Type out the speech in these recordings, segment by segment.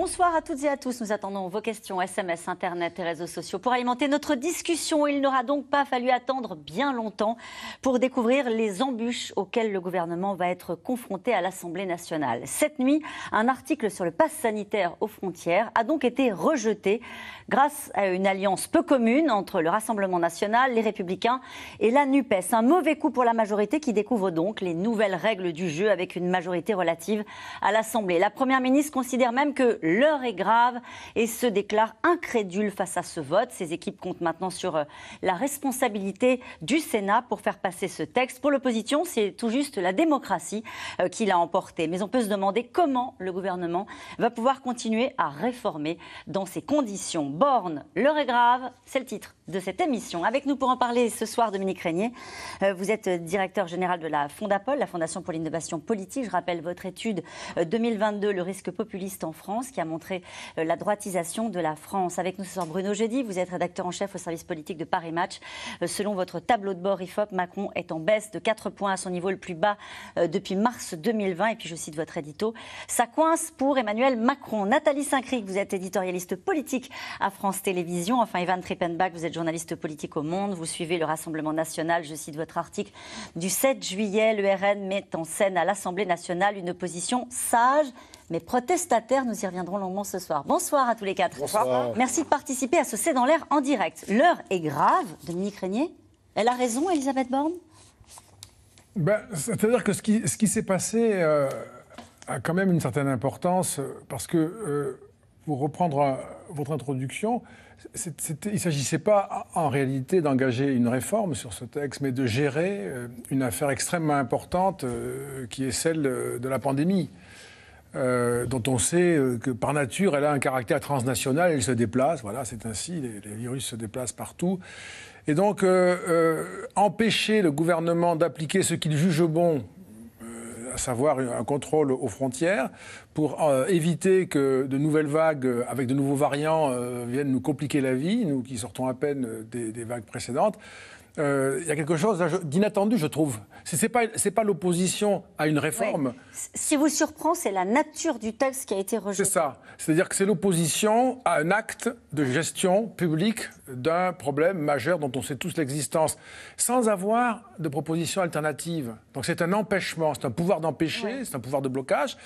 Bonsoir à toutes et à tous. Nous attendons vos questions SMS, Internet et réseaux sociaux pour alimenter notre discussion. Il n'aura donc pas fallu attendre bien longtemps pour découvrir les embûches auxquelles le gouvernement va être confronté à l'Assemblée nationale. Cette nuit, un article sur le pass sanitaire aux frontières a donc été rejeté grâce à une alliance peu commune entre le Rassemblement national, les Républicains et la NUPES. Un mauvais coup pour la majorité qui découvre donc les nouvelles règles du jeu avec une majorité relative à l'Assemblée. La Première ministre considère même que l'heure est grave et se déclare incrédule face à ce vote. Ces équipes comptent maintenant sur euh, la responsabilité du Sénat pour faire passer ce texte. Pour l'opposition, c'est tout juste la démocratie euh, qui l'a emporté. Mais on peut se demander comment le gouvernement va pouvoir continuer à réformer dans ces conditions. bornes. l'heure est grave, c'est le titre de cette émission. Avec nous pour en parler ce soir, Dominique Régnier. Euh, vous êtes directeur général de la Fondapol, la Fondation pour l'innovation politique. Je rappelle votre étude 2022, le risque populiste en France, qui qui a montré euh, la droitisation de la France. Avec nous ce soir, Bruno Jeudi, vous êtes rédacteur en chef au service politique de Paris Match. Euh, selon votre tableau de bord IFOP, Macron est en baisse de 4 points à son niveau le plus bas euh, depuis mars 2020. Et puis, je cite votre édito, ça coince pour Emmanuel Macron. Nathalie Saint-Cric, vous êtes éditorialiste politique à France Télévisions. Enfin, Ivan Trippenbach, vous êtes journaliste politique au Monde. Vous suivez le Rassemblement national. Je cite votre article du 7 juillet. Le RN met en scène à l'Assemblée nationale une opposition sage mais protestataires. Nous y reviendrons longuement ce soir. Bonsoir à tous les quatre. Bonsoir. Merci de participer à ce C'est dans l'air en direct. L'heure est grave, Dominique Régnier. Elle a raison, Elisabeth Borne ben, C'est-à-dire que ce qui, s'est passé euh, a quand même une certaine importance, euh, parce que, euh, pour reprendre euh, votre introduction, il ne s'agissait pas en réalité d'engager une réforme sur ce texte, mais de gérer une affaire extrêmement importante qui est celle de la pandémie. Euh, dont on sait euh, que par nature, elle a un caractère transnational, elle se déplace, voilà, c'est ainsi, les, virus se déplacent partout. Et donc, euh, empêcher le gouvernement d'appliquer ce qu'il juge bon, à savoir un contrôle aux frontières, pour éviter que de nouvelles vagues avec de nouveaux variants viennent nous compliquer la vie, nous qui sortons à peine des vagues précédentes, euh, il y a quelque chose d'inattendu, je trouve. Ce n'est pas, l'opposition à une réforme. Si Ce qui vous surprend, c'est la nature du texte qui a été rejeté. C'est ça. C'est-à-dire que c'est l'opposition à un acte de gestion publique d'un problème majeur dont on sait tous l'existence, sans avoir de proposition alternative. Donc c'est un empêchement, c'est un pouvoir d'empêcher, c'est un pouvoir de blocage,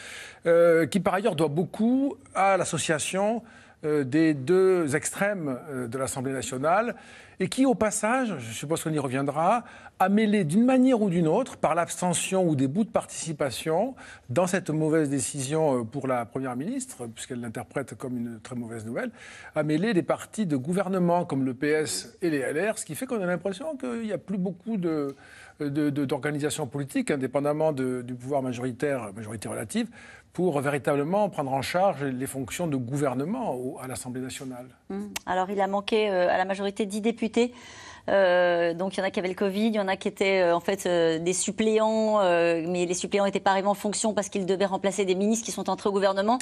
euh, qui par ailleurs doit beaucoup à l'association euh, des deux extrêmes euh, de l'Assemblée nationale, et qui, au passage, je suppose qu'on y reviendra, a mêlé d'une manière ou d'une autre, par l'abstention ou des bouts de participation, dans cette mauvaise décision euh, pour la Première ministre, puisqu'elle l'interprète comme une très mauvaise nouvelle, a mêlé des partis de gouvernement comme le PS et les LR, ce qui fait qu'on a l'impression qu'il n'y a plus beaucoup de d'organisations politiques, indépendamment du pouvoir majoritaire, majorité relative, pour véritablement prendre en charge les fonctions de gouvernement à l'Assemblée nationale. Mmh. Alors il a manqué euh, à la majorité dix députés. Euh, donc il y en a qui avaient le Covid, il y en a qui étaient euh, en fait des suppléants, mais les suppléants étaient pas arrivés en fonction parce qu'ils devaient remplacer des ministres qui sont entrés au gouvernement.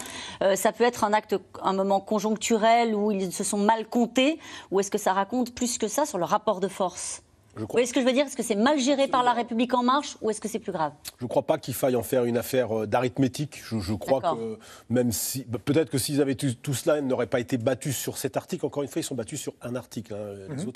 ça peut être un acte, un moment conjoncturel où ils se sont mal comptés, ou est-ce que ça raconte plus que ça sur le rapport de force est ce que je veux dire, est-ce que c'est mal géré par La République En Marche ou est-ce que c'est plus grave Je ne crois pas qu'il faille en faire une affaire euh, d'arithmétique. Je, crois que même si. Bah, peut-être que s'ils avaient tout, tout cela, ils n'auraient pas été battus sur cet article. Encore une fois, ils sont battus sur un article. Hein. Mhm. Les,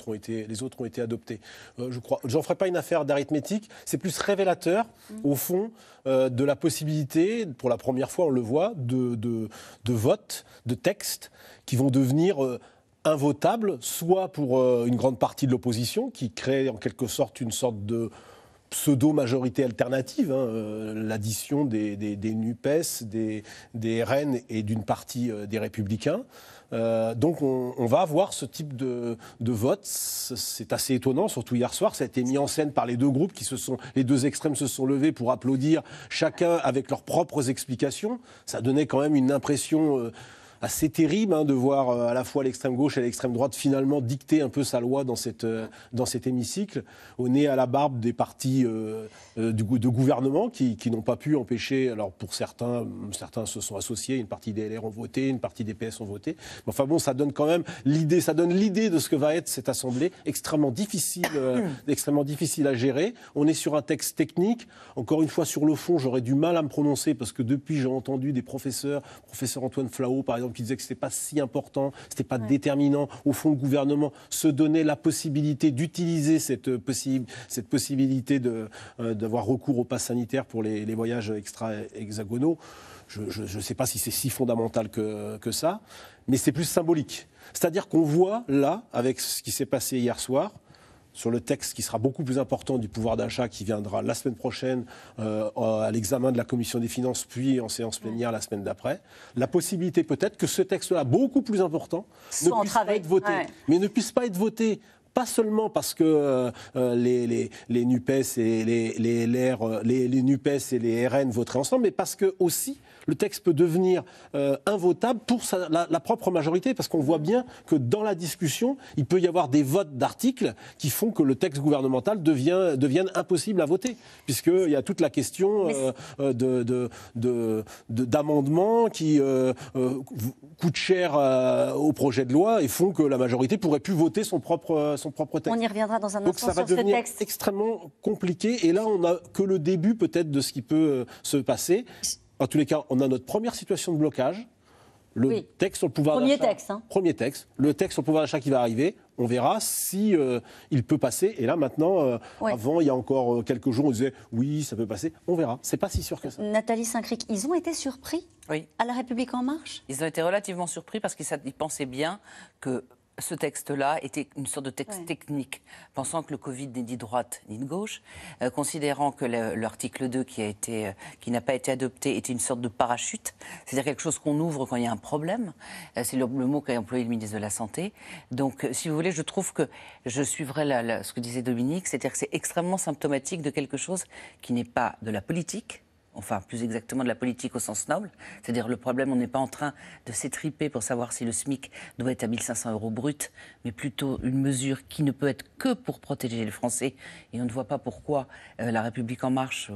autres ont été, adoptés. Euh, je crois. ferai pas une affaire d'arithmétique. C'est plus révélateur, mhm. au fond, euh, de la possibilité, pour la première fois, on le voit, de, votes, de textes qui vont devenir invotable, soit pour euh, une grande partie de l'opposition, qui crée en quelque sorte une sorte de pseudo-majorité alternative, hein, euh, l'addition des, des, des, NUPES, des, des RN et d'une partie euh, des Républicains. donc on, on, va avoir ce type de, de vote. C'est assez étonnant, surtout hier soir. Ça a été mis en scène par les deux groupes qui se sont, les deux extrêmes se sont levés pour applaudir, chacun avec leurs propres explications. Ça donnait quand même une impression assez terrible hein, de voir euh, à la fois l'extrême gauche et l'extrême droite finalement dicter un peu sa loi dans, cette, euh, dans cet hémicycle, au nez à la barbe des partis euh, de gouvernement qui, qui n'ont pas pu empêcher, alors pour certains, hum, certains se sont associés, une partie des LR ont voté, une partie des PS ont voté, mais enfin bon, ça donne quand même l'idée, ça donne l'idée de ce que va être cette Assemblée extrêmement difficile, extrêmement difficile à gérer. On est sur un texte technique, encore une fois sur le fond, j'aurais du mal à me prononcer parce que depuis j'ai entendu des professeurs, professeur Antoine Flao par exemple, qui disait que ce n'était pas si important, ce n'était pas déterminant. Au fond, le gouvernement se donnait la possibilité d'utiliser cette, euh, cette possibilité euh, d'avoir recours au pass sanitaire pour les, voyages extra-hexagonaux. Je ne sais pas si c'est si fondamental que, que ça, mais c'est plus symbolique. C'est-à-dire qu'on voit là, avec ce qui s'est passé hier soir, sur le texte qui sera beaucoup plus important du pouvoir d'achat qui viendra la semaine prochaine euh, à l'examen de la commission des finances, puis en séance plénière la semaine d'après. La possibilité peut-être que ce texte-là, beaucoup plus important, ne puisse pas être voté, mais ne puisse pas être voté pas seulement parce que euh, les, et les, les NUPES et les RN euh, voteraient ensemble, mais parce que aussi le texte peut devenir euh, invotable pour la, propre majorité, parce qu'on voit bien que dans la discussion, il peut y avoir des votes d'articles qui font que le texte gouvernemental devient, devienne impossible à voter, puisqu'il y a toute la question euh, euh, d'amendements qui coûtent cher au projet de loi et font que la majorité pourrait plus voter son propre, son propre texte. On y reviendra dans un instant Donc ça va devenir extrêmement compliqué, et là on n'a que le début peut-être de ce qui peut se passer en tous les cas, on a notre première situation de blocage. Le texte sur le pouvoir d'achat. Hein. Premier texte. Le texte sur pouvoir d'achat qui va arriver. On verra si euh, il peut passer. Et là, maintenant, euh, avant, il y a encore euh, quelques jours, on disait oui, ça peut passer. On verra. C'est pas si sûr que ça. Nathalie Saint-Cric, ils ont été surpris à La République En Marche Ils ont été relativement surpris parce qu'ils pensaient bien que ce texte-là était une sorte de texte technique, pensant que le Covid n'est ni droite ni de gauche, euh, considérant que l'article 2 qui a été, euh, qui n'a pas été adopté était une sorte de parachute, c'est-à-dire quelque chose qu'on ouvre quand il y a un problème. Euh, c'est le, mot qu'a employé le ministre de la Santé. Donc, si vous voulez, je trouve que je suivrai ce que disait Dominique, c'est-à-dire que c'est extrêmement symptomatique de quelque chose qui n'est pas de la politique, enfin plus exactement de la politique au sens noble. C'est-à-dire le problème, on n'est pas en train de s'étriper pour savoir si le SMIC doit être à 500 euros brut, mais plutôt une mesure qui ne peut être que pour protéger les Français. Et on ne voit pas pourquoi euh, la République en marche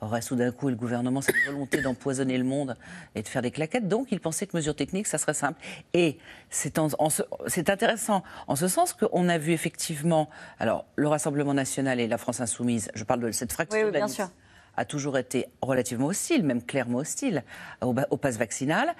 aurait soudain coup le gouvernement cette volonté d'empoisonner le monde et de faire des claquettes. Donc il pensait que mesure technique, ça serait simple. Et c'est intéressant en ce sens qu'on a vu effectivement, alors le Rassemblement national et la France insoumise, je parle de cette fraction oui, bien sûr a toujours été relativement hostile, même clairement hostile, au, passe pass vaccinal.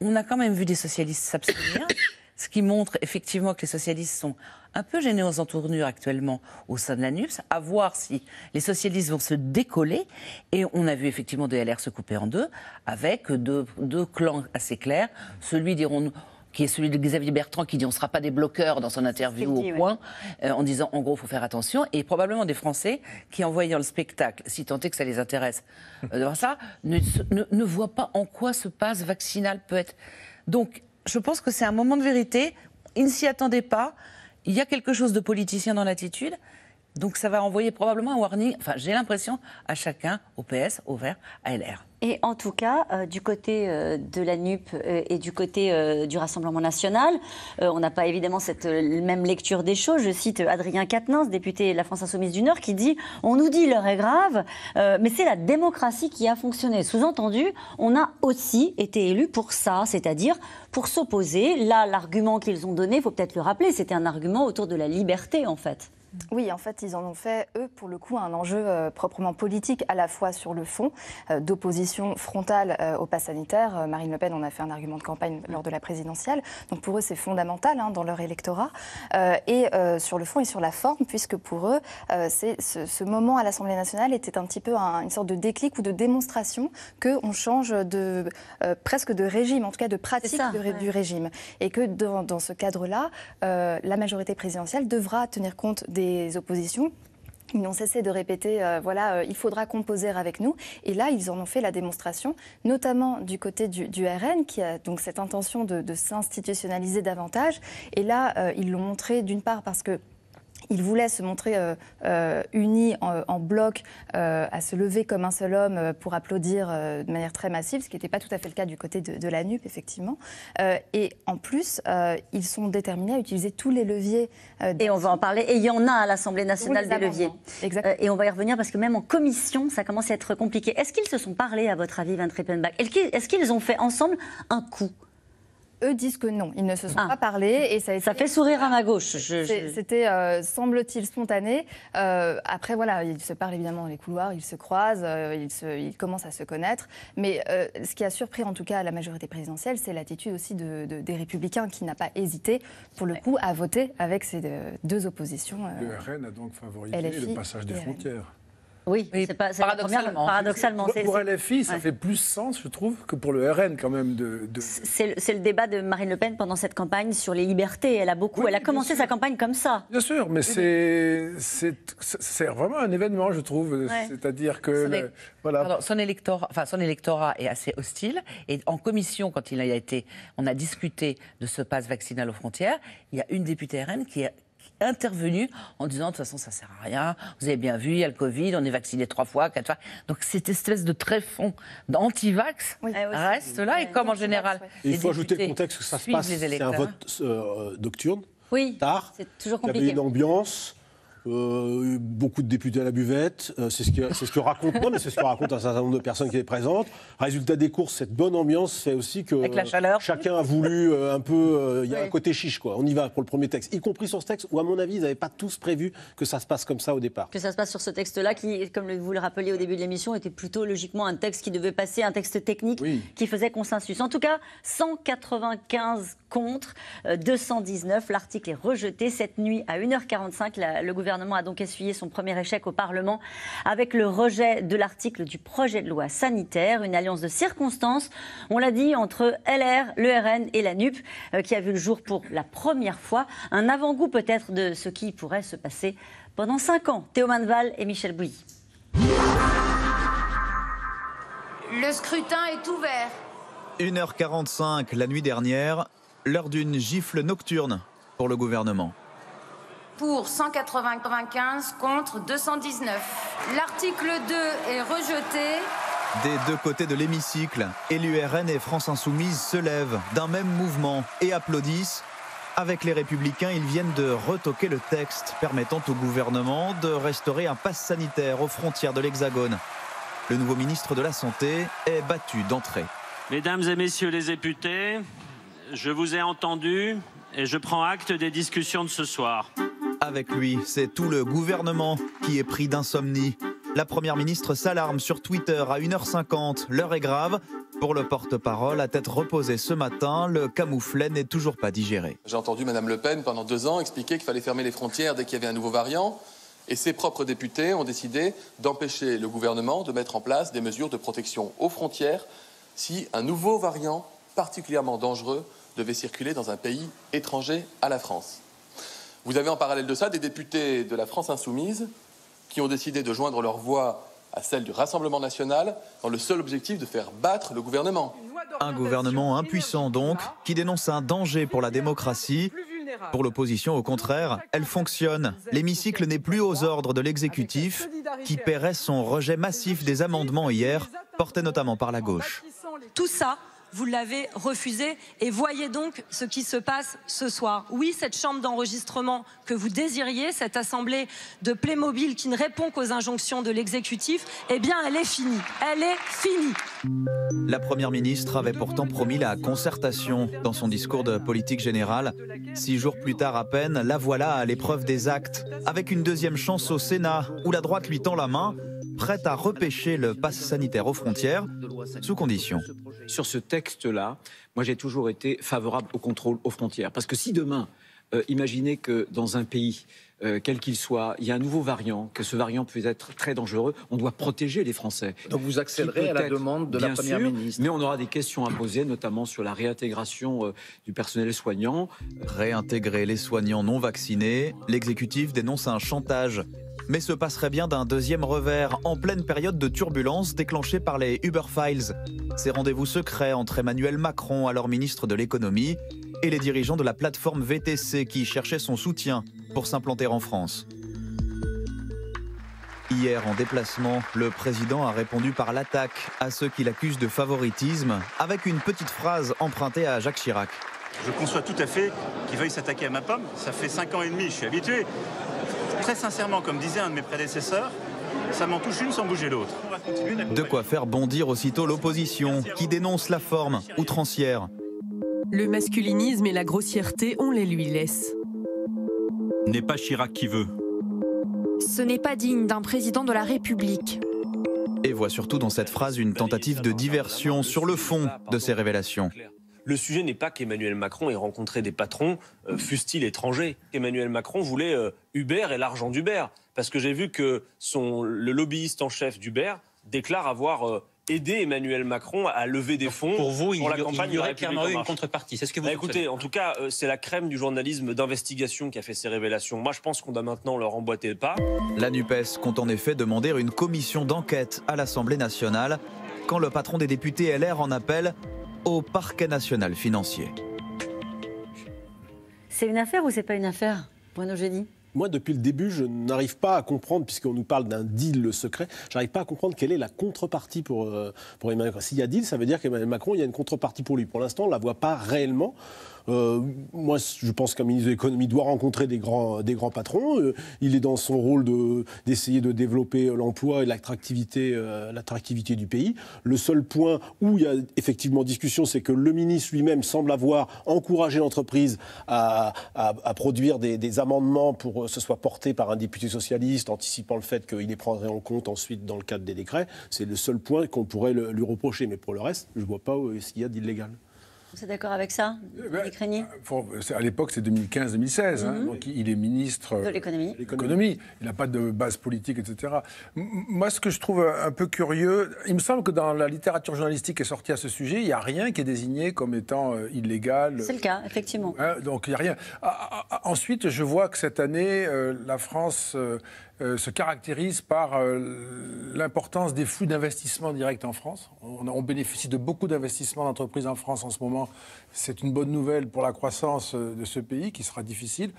On a quand même vu des socialistes s'abstenir. ce qui montre effectivement que les socialistes sont un peu gênés aux entournures actuellement au sein de l'ANUPS, à voir si les socialistes vont se décoller. Et on a vu effectivement des LR se couper en deux, avec deux, clans assez clairs. Celui, dirons qui est celui de Xavier Bertrand, qui dit on ne sera pas des bloqueurs dans son interview au point, euh, en disant en gros, il faut faire attention, et probablement des Français qui, en voyant le spectacle, si tant est que ça les intéresse euh, de ça, ne, ne, voient pas en quoi ce passe vaccinal peut être. Donc, je pense que c'est un moment de vérité. Ils ne s'y attendaient pas. Il y a quelque chose de politicien dans l'attitude. Donc ça va envoyer probablement un warning, enfin j'ai l'impression, à chacun, au PS, au Vert, à LR. Et en tout cas, euh, du côté euh, de la NUP euh, et du côté du Rassemblement national, on n'a pas évidemment cette même lecture des choses. Je cite Adrien Quatennens, député de la France Insoumise du Nord, qui dit On nous dit l'heure est grave, mais c'est la démocratie qui a fonctionné. Sous-entendu, on a aussi été élu pour ça, c'est-à-dire pour s'opposer. Là, l'argument qu'ils ont donné, il faut peut-être le rappeler, c'était un argument autour de la liberté, en fait. Oui, en fait, ils en ont fait, eux, pour le coup, un enjeu euh, proprement politique, à la fois sur le fond, euh, d'opposition frontale euh, au pass sanitaire. Marine Le Pen en a fait un argument de campagne lors de la présidentielle. Donc pour eux, c'est fondamental hein, dans leur électorat. et sur le fond et sur la forme, puisque pour eux, ce, moment à l'Assemblée nationale était un petit peu une sorte de déclic ou de démonstration qu'on change de, presque de régime, en tout cas de pratique du régime. Et que dans ce cadre-là, la majorité présidentielle devra tenir compte des oppositions. Ils n'ont cessé de répéter, euh, voilà, euh, il faudra composer avec nous. Et là, ils en ont fait la démonstration, notamment du côté du, RN, qui a donc cette intention de, s'institutionnaliser davantage. Et là, euh, ils l'ont montré d'une part parce que ils voulaient se montrer euh, euh, unis en, bloc, euh, à se lever comme un seul homme pour applaudir de manière très massive, ce qui n'était pas tout à fait le cas du côté de, la NUP, effectivement. et en plus, ils sont déterminés à utiliser tous les leviers. et on va en parler. Et il y en a à l'Assemblée nationale des leviers. Hein. et on va y revenir parce que même en commission, ça commence à être compliqué. Est-ce qu'ils se sont parlé, à votre avis, Van Trippenbach Est-ce qu'ils ont fait ensemble un coup eux disent que non, ils ne se sont ah. pas parlé et ça, fait sourire à ma gauche. C'était, euh, semble-t-il, spontané. Euh, après, voilà, ils se parlent évidemment dans les couloirs, ils se croisent, euh, ils, commencent à se connaître. Mais ce qui a surpris, en tout cas, la majorité présidentielle, c'est l'attitude aussi des Républicains qui n'a pas hésité, pour le coup, à voter avec ces deux, oppositions. le RN a donc favorisé le passage des frontières. Oui, paradoxalement. paradoxalement pour LFI, ça fait plus sens, je trouve, que pour le RN quand même. De, C'est le débat de Marine Le Pen pendant cette campagne sur les libertés. Elle a beaucoup, elle a commencé sa campagne comme ça. Bien sûr, mais c'est vraiment un événement, je trouve. C'est-à-dire que son, voilà. son, électorat, enfin, son électorat est assez hostile. Et en commission, quand il a été, on a discuté de ce passe vaccinal aux frontières. Il y a une députée RN qui, a, intervenu en disant de toute façon ça sert à rien, vous avez bien vu, il y a le Covid, on est vacciné trois fois, quatre fois. Donc cette espèce de tréfonds d'anti-vax ah ah reste là et comme en général. il faut ajouter le contexte que ça se passe, c'est un vote euh, euh, nocturne, oui, tard, c'est toujours compliqué. Il y une ambiance. Euh, beaucoup de députés à la buvette, euh, c'est ce que c'est ce que raconte moi, mais ce que raconte un certain nombre de personnes qui étaient présentes. Résultat des courses, cette bonne ambiance fait aussi que chacun a voulu euh, un peu, il y a un côté chiche quoi. On y va pour le premier texte, y compris sur ce texte où à mon avis ils n'avaient pas tous prévu que ça se passe comme ça au départ. Que ça se passe sur ce texte-là qui, comme vous le rappelez au début de l'émission, était plutôt logiquement un texte qui devait passer, un texte technique qui faisait consensus. En tout cas, 195 contre 219, l'article est rejeté cette nuit à 1h45. La, le gouvernement gouvernement a donc essuyé son premier échec au Parlement avec le rejet de l'article du projet de loi sanitaire, une alliance de circonstances, on l'a dit, entre LR, le RN et la NUP, euh, qui a vu le jour pour la première fois, un avant-goût peut-être de ce qui pourrait se passer pendant cinq ans. Théo Manval et Michel Bouilly. Le scrutin est ouvert. 1h45 la nuit dernière, l'heure d'une gifle nocturne pour le gouvernement pour 195 contre 219. L'article 2 est rejeté. Des deux côtés de l'hémicycle, LURN et France Insoumise se lèvent d'un même mouvement et applaudissent. Avec les Républicains, ils viennent de retoquer le texte permettant au gouvernement de restaurer un pass sanitaire aux frontières de l'Hexagone. Le nouveau ministre de la Santé est battu d'entrée. Mesdames et messieurs les députés, je vous ai entendu et je prends acte des discussions de ce soir. Avec lui, c'est tout le gouvernement qui est pris d'insomnie. La première ministre s'alarme sur Twitter à 1h50. L'heure est grave. Pour le porte-parole, à tête reposée ce matin, le camouflet n'est toujours pas digéré. J'ai entendu Mme Le Pen pendant deux ans expliquer qu'il fallait fermer les frontières dès qu'il y avait un nouveau variant. Et ses propres députés ont décidé d'empêcher le gouvernement de mettre en place des mesures de protection aux frontières si un nouveau variant particulièrement dangereux devait circuler dans un pays étranger à la France. Vous avez en parallèle de ça des députés de la France insoumise qui ont décidé de joindre leur voix à celle du Rassemblement national dans le seul objectif de faire battre le gouvernement. Un gouvernement impuissant donc, qui dénonce un danger pour la démocratie. Pour l'opposition, au contraire, elle fonctionne. L'hémicycle n'est plus aux ordres de l'exécutif, qui paierait son rejet massif des amendements hier, portés notamment par la gauche. Tout ça vous l'avez refusé. Et voyez donc ce qui se passe ce soir. Oui, cette chambre d'enregistrement que vous désiriez, cette assemblée de Playmobil qui ne répond qu'aux injonctions de l'exécutif, eh bien, elle est finie. Elle est finie. La Première ministre avait pourtant promis la concertation dans son discours de politique générale. Six jours plus tard à peine, la voilà à l'épreuve des actes, avec une deuxième chance au Sénat, où la droite lui tend la main, prête à repêcher le pass sanitaire aux frontières, sous condition. Sur ce là moi j'ai toujours été favorable au contrôle aux frontières. Parce que si demain, euh, imaginez que dans un pays, euh, quel qu'il soit, il y a un nouveau variant, que ce variant puisse être très dangereux, on doit protéger les Français. Donc vous accélérez à la demande de la Première sûr, ministre. Mais on aura des questions à poser, notamment sur la réintégration euh, du personnel soignant. Réintégrer les soignants non vaccinés, l'exécutif dénonce un chantage mais se passerait bien d'un deuxième revers en pleine période de turbulence déclenchée par les Uber Files, ces rendez-vous secrets entre Emmanuel Macron, alors ministre de l'économie, et les dirigeants de la plateforme VTC qui cherchaient son soutien pour s'implanter en France. Hier, en déplacement, le président a répondu par l'attaque à ceux qu'il accuse de favoritisme avec une petite phrase empruntée à Jacques Chirac. Je conçois tout à fait qu'il veuille s'attaquer à ma pomme. Ça fait cinq ans et demi, je suis habitué très sincèrement, comme disait un de mes prédécesseurs, ça m'en touche une sans bouger l'autre. De quoi faire bondir aussitôt l'opposition, qui dénonce la forme outrancière. Le masculinisme et la grossièreté, on les lui laisse. N'est pas Chirac qui veut. Ce n'est pas digne d'un président de la République. Et voit surtout dans cette phrase une tentative de diversion sur le fond de ces révélations. Le sujet n'est pas qu'Emmanuel Macron ait rencontré des patrons, euh, fussent-ils étrangers. Emmanuel Macron voulait euh, Uber et l'argent d'Uber, parce que j'ai vu que le lobbyiste en chef d'Uber déclare avoir... Euh, aidé Emmanuel Macron à lever des fonds pour, vous, la campagne. Il y aurait clairement eu une contrepartie. C'est ce que vous bah, Écoutez, en tout cas, c'est la crème du journalisme d'investigation qui a fait ces révélations. Moi, je pense qu'on doit maintenant leur emboîter le pas. La NUPES compte en effet demander une commission d'enquête à l'Assemblée nationale quand le patron des députés LR en appelle au parquet national financier. C'est une affaire ou c'est pas une affaire Bruno moi, depuis le début, je n'arrive pas à comprendre, puisqu'on nous parle d'un deal secret, j'arrive pas à comprendre quelle est la contrepartie pour, euh, pour Emmanuel Macron. S'il y a deal, ça veut dire qu'Emmanuel Macron, il y a une contrepartie pour lui. Pour l'instant, on ne la voit pas réellement. Euh, moi, je pense qu'un ministre de l'économie doit rencontrer des grands, des grands patrons. Euh, il est dans son rôle d'essayer de, développer euh, l'emploi et l'attractivité, du pays. Le seul point où il y a effectivement discussion, c'est que le ministre lui-même semble avoir encouragé l'entreprise à, produire des, amendements pour que ce soit porté par un député socialiste, anticipant le fait qu'il les prendrait en compte ensuite dans le cadre des décrets. C'est le seul point qu'on pourrait lui reprocher. Mais pour le reste, je ne vois pas ce qu'il y a d'illégal. Vous êtes d'accord avec ça, eh ben, euh, À l'époque, c'est 2015-2016. Hein. Mhm. donc, il est ministre euh, de l'économie. Il n'a pas de base politique, etc. Moi, ce que je trouve un peu curieux, il me semble que dans la littérature journalistique qui est sortie à ce sujet, il n'y a rien qui est désigné comme étant euh, illégal. C'est le cas, effectivement. Hein, donc, il n'y a rien. Ah, ah, ah, ensuite, je vois que cette année, la France. Euh, se caractérise par euh, l'importance des flux d'investissement direct en France. on bénéficie de beaucoup d'investissements d'entreprises en France en ce moment. C'est une bonne nouvelle pour la croissance euh, de ce pays qui sera difficile.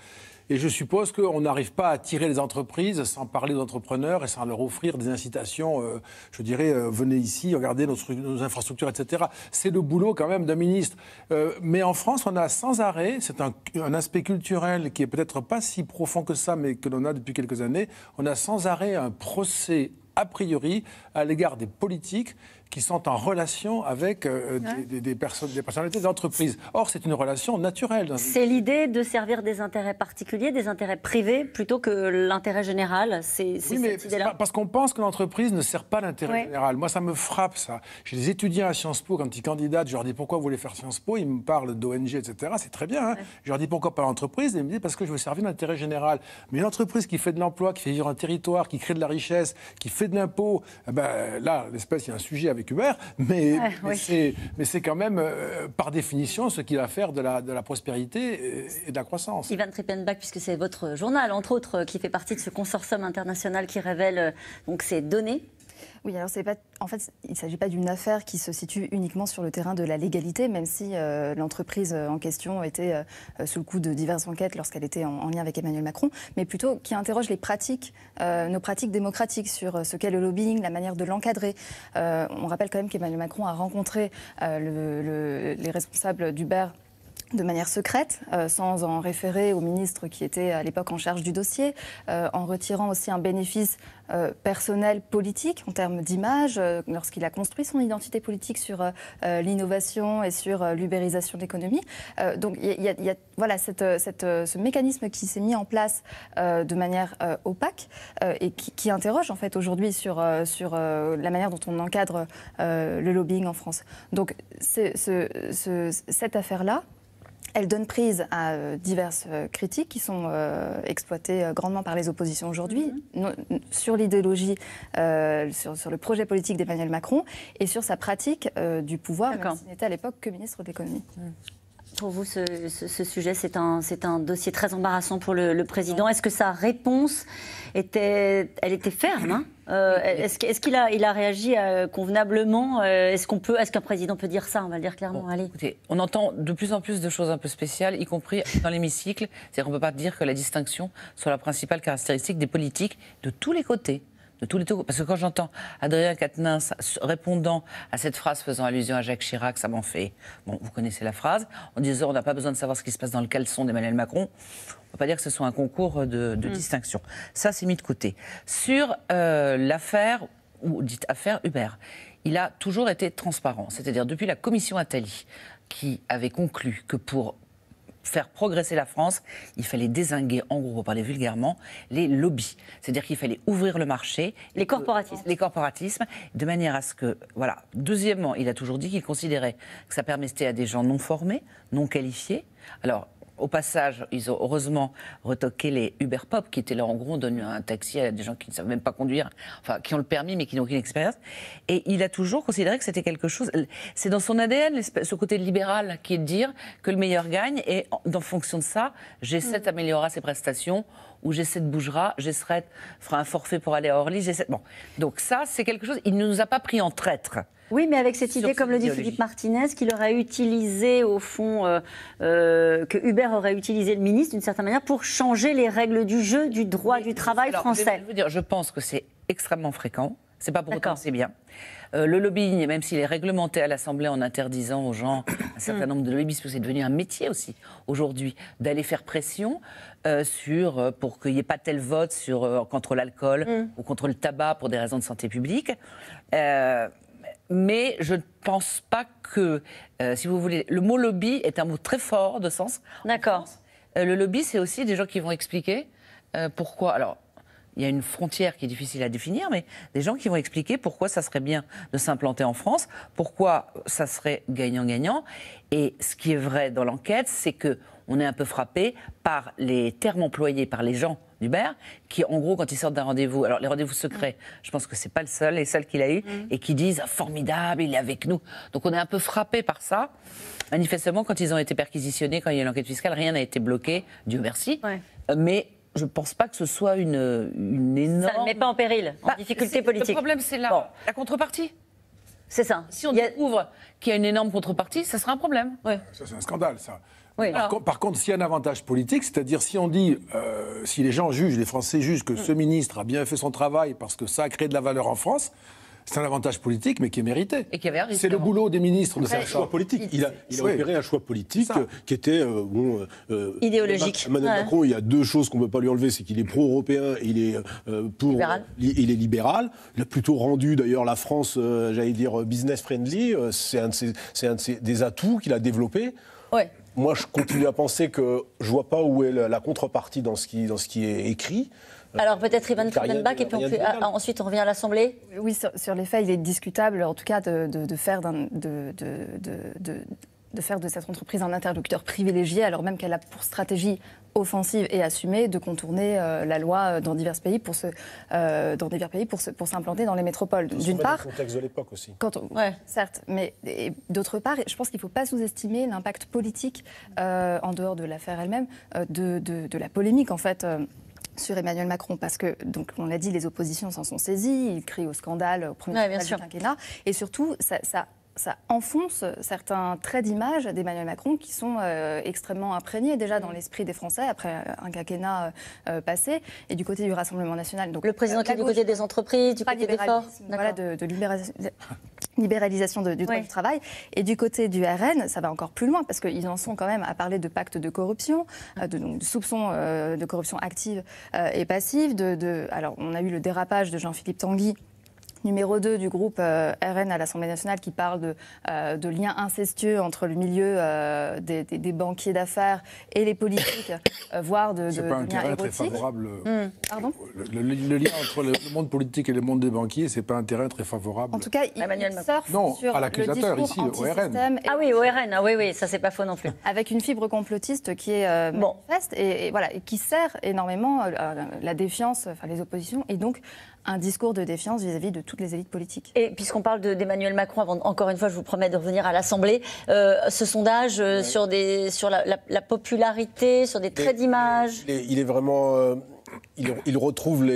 Et je suppose qu'on n'arrive pas à attirer les entreprises sans parler d'entrepreneurs et sans leur offrir des incitations, euh, je dirais, euh, venez ici, regardez nos, infrastructures, etc. C'est le boulot quand même d'un ministre. Euh, mais en France, on a sans arrêt, c'est un, un, aspect culturel qui est peut-être pas si profond que ça, mais que l'on a depuis quelques années, on a sans arrêt un procès a priori à l'égard des politiques qui sont en relation avec euh, euh, des, des, personnes, des personnalités d'entreprise. Or, c'est une relation naturelle. C'est l'idée de servir des intérêts particuliers, des intérêts privés, plutôt que l'intérêt général. C'est cette idée-là. Parce qu'on pense que l'entreprise ne sert pas l'intérêt général. Moi, ça me frappe, ça. J'ai des étudiants à Sciences Po, quand ils candidatent, je leur dis pourquoi vous voulez faire Sciences Po, ils me parlent d'ONG, etc. C'est très bien. Hein. Je leur dis pourquoi pas l'entreprise, ils me disent parce que je veux servir l'intérêt général. Mais une entreprise qui fait de l'emploi, qui fait vivre un territoire, qui crée de la richesse, qui fait de l'impôt, eh ben, là, l'espèce, il y a un sujet avec mais, mais c'est quand même, euh, par définition, ce qui va faire de la, de la prospérité et de la croissance. Ivan Treppenbach, puisque c'est votre journal, entre autres, euh, qui fait partie de ce consortium international qui révèle euh, donc, ces données oui, alors c'est pas, en fait, il ne s'agit pas d'une affaire qui se situe uniquement sur le terrain de la légalité, même si euh, l'entreprise euh, en question était euh, sous le coup de diverses enquêtes lorsqu'elle était en, lien avec Emmanuel Macron, mais plutôt qui interroge les pratiques, nos pratiques démocratiques sur ce qu'est le lobbying, la manière de l'encadrer. on rappelle quand même qu'Emmanuel Macron a rencontré les responsables d'Uber de manière secrète, euh, sans en référer au ministre qui était à l'époque en charge du dossier, euh, en retirant aussi un bénéfice euh, personnel politique en termes d'image, lorsqu'il a construit son identité politique sur l'innovation et sur l'ubérisation d'économie. donc il y, a voilà ce mécanisme qui s'est mis en place de manière opaque et qui, interroge en fait aujourd'hui sur, sur la manière dont on encadre le lobbying en France. Donc ce, cette affaire-là, elle donne prise à euh, diverses euh, critiques qui sont euh, exploitées grandement par les oppositions aujourd'hui mhm. sur l'idéologie, sur, le projet politique d'Emmanuel Macron et sur sa pratique du pouvoir, même s'il n'était à l'époque que ministre de l'économie. Mhm. Pour vous, ce, sujet, c'est un, un, dossier très embarrassant pour le, président. Est-ce que sa réponse était, elle était ferme hein euh, Est-ce qu'il a, il a, réagi euh, convenablement euh, Est-ce qu'on peut, est-ce qu'un président peut dire ça On va le dire clairement. Allez. on entend de plus en plus de choses un peu spéciales, y compris dans l'hémicycle. C'est-à-dire qu'on ne peut pas dire que la distinction soit la principale caractéristique des politiques de tous les côtés de tous les Parce que quand j'entends Adrien Quatennens répondant à cette phrase faisant allusion à Jacques Chirac, ça m'en fait. Bon, vous connaissez la phrase. En disant on n'a pas besoin de savoir ce qui se passe dans le caleçon d'Emmanuel Macron, on ne peut pas dire que ce soit un concours de, mm. distinction. Ça, c'est mis de côté. Sur euh, l'affaire, ou dite affaire Uber, il a toujours été transparent. C'est-à-dire depuis la commission Attali, qui avait conclu que pour faire progresser la France, il fallait désinguer, en gros, pour parler vulgairement, les lobbies. C'est-à-dire qu'il fallait ouvrir le marché. Les corporatismes. Les corporatismes, de manière à ce que. Voilà. Deuxièmement, il a toujours dit qu'il considérait que ça permettait à des gens non formés, non qualifiés. Alors, au passage, ils ont heureusement retoqué les Uber Pop qui étaient là en gros, on donne un taxi à des gens qui ne savent même pas conduire, enfin qui ont le permis mais qui n'ont aucune expérience. Et il a toujours considéré que c'était quelque chose. C'est dans son ADN ce côté libéral qui est de dire que le meilleur gagne et en, fonction de ça, G7 mm. améliorera ses prestations où G7 bougera, G7 fera un forfait pour aller à Orly, Bon. Donc ça, c'est quelque chose. Il ne nous a pas pris en traître. Oui, mais avec cette idée, comme le dit Philippe Martinez, qu'il aurait utilisé, au fond, euh, euh, que Hubert aurait utilisé le ministre, d'une certaine manière, pour changer les règles du jeu, du droit, du travail français. Je, veux dire, je pense que c'est extrêmement fréquent. C'est pas pour autant c'est bien. Euh, le lobbying, même s'il est réglementé à l'Assemblée en interdisant aux gens un certain nombre de lobbyistes, parce que c'est devenu un métier aussi aujourd'hui, d'aller faire pression euh, sur, euh, pour qu'il n'y ait pas tel vote sur, contre l'alcool mm. ou contre le tabac pour des raisons de santé publique. mais je ne pense pas que, si vous voulez, le mot lobby est un mot très fort de sens. D'accord. Le lobby, c'est aussi des gens qui vont expliquer pourquoi. Alors, il y a une frontière qui est difficile à définir, mais des gens qui vont expliquer pourquoi ça serait bien de s'implanter en France, pourquoi ça serait gagnant-gagnant. Et ce qui est vrai dans l'enquête, c'est que on est un peu frappé par les termes employés par les gens d'Uber, qui en gros, quand ils sortent d'un rendez-vous, alors les rendez-vous secrets, mm. je pense que c'est pas le seul, les seuls qu'il a eu, mm. et qui disent ah, formidable, il est avec nous. Donc on est un peu frappé par ça. Manifestement, quand ils ont été perquisitionnés, quand il y a eu l'enquête fiscale, rien n'a été bloqué, Dieu merci. Euh, mais je ne pense pas que ce soit une, énorme. Ça ne pas en péril, en bah, difficulté politique. Le problème, c'est la, la contrepartie. C'est ça. Si on découvre qu'il y a une énorme contrepartie, ça sera un problème. Ça, c'est un scandale, ça. Par, contre, s'il y a un avantage politique, c'est-à-dire si on dit, euh, si les gens jugent, les Français jugent que mm. ce ministre a bien fait son travail parce que ça a créé de la valeur en France, c'est un avantage politique, mais qui est mérité. Et C'est le boulot des ministres de C'est un choix politique. Il a, opéré un choix politique euh, qui était euh, euh, idéologique. Emmanuel Macron, il y a deux choses qu'on ne peut pas lui enlever, c'est qu'il est pro-européen, il est pour, il est libéral. Il a plutôt rendu d'ailleurs la France, j'allais dire business friendly. C'est un, des atouts qu'il a développé. Moi, je continue à penser que je ne vois pas où est la, contrepartie dans ce qui, dans ce qui est écrit. Alors peut-être Ivan Trachtenbach, et puis ah, ensuite on revient à l'Assemblée. Oui, sur, les faits, il est discutable, en tout cas, de, faire de, cette entreprise un interlocuteur privilégié, alors même qu'elle a pour stratégie offensive et assumée de contourner euh, la loi euh, dans divers pays pour euh, dans divers pays pour s'implanter dans les métropoles d'une part le contexte de l'époque aussi certes mais d'autre part je pense qu'il ne faut pas sous-estimer l'impact politique en dehors de l'affaire elle-même de, la polémique en fait sur Emmanuel Macron parce que, donc, on l'a dit, les oppositions s'en sont saisies, ils crient au scandale au premier quinquennat, et surtout, ça, ça, ça enfonce certains traits d'image d'Emmanuel Macron qui sont euh, extrêmement imprégnés déjà dans l'esprit des Français après euh, un quinquennat euh, passé et du côté du Rassemblement national. Donc, le président qui est du côté des entreprises, du côté des forces. Voilà, de, de libéralisation du droit du travail. Et du côté du RN, ça va encore plus loin parce qu'ils en sont quand même à parler de pacte de corruption, euh, de, soupçons euh, de corruption active euh, et passive. alors, on a eu le dérapage de Jean-Philippe Tanguy numéro 2 du groupe euh, RN à l'Assemblée nationale qui parle de, euh, de liens incestueux entre le milieu euh, des, banquiers d'affaires et les politiques, voire de, pas un liens Très favorable. Hmm, pardon le, lien entre le monde politique et le monde des banquiers, c'est pas un terrain très favorable. En tout cas, Emmanuel non, à l'accusateur ici, au RN. Ah oui, au RN. Ah oui, oui, ça c'est pas faux non plus. Avec une fibre complotiste qui est bon. manifeste et, voilà et qui sert énormément la défiance, enfin les oppositions et donc un discours de défiance vis-à-vis de toutes les élites politiques. Et puisqu'on parle d'Emmanuel Macron, avant, encore une fois, je vous promets de revenir à l'Assemblée, euh, ce sondage euh, sur, des, sur la, popularité, sur des traits d'image. il, est vraiment euh, il, retrouve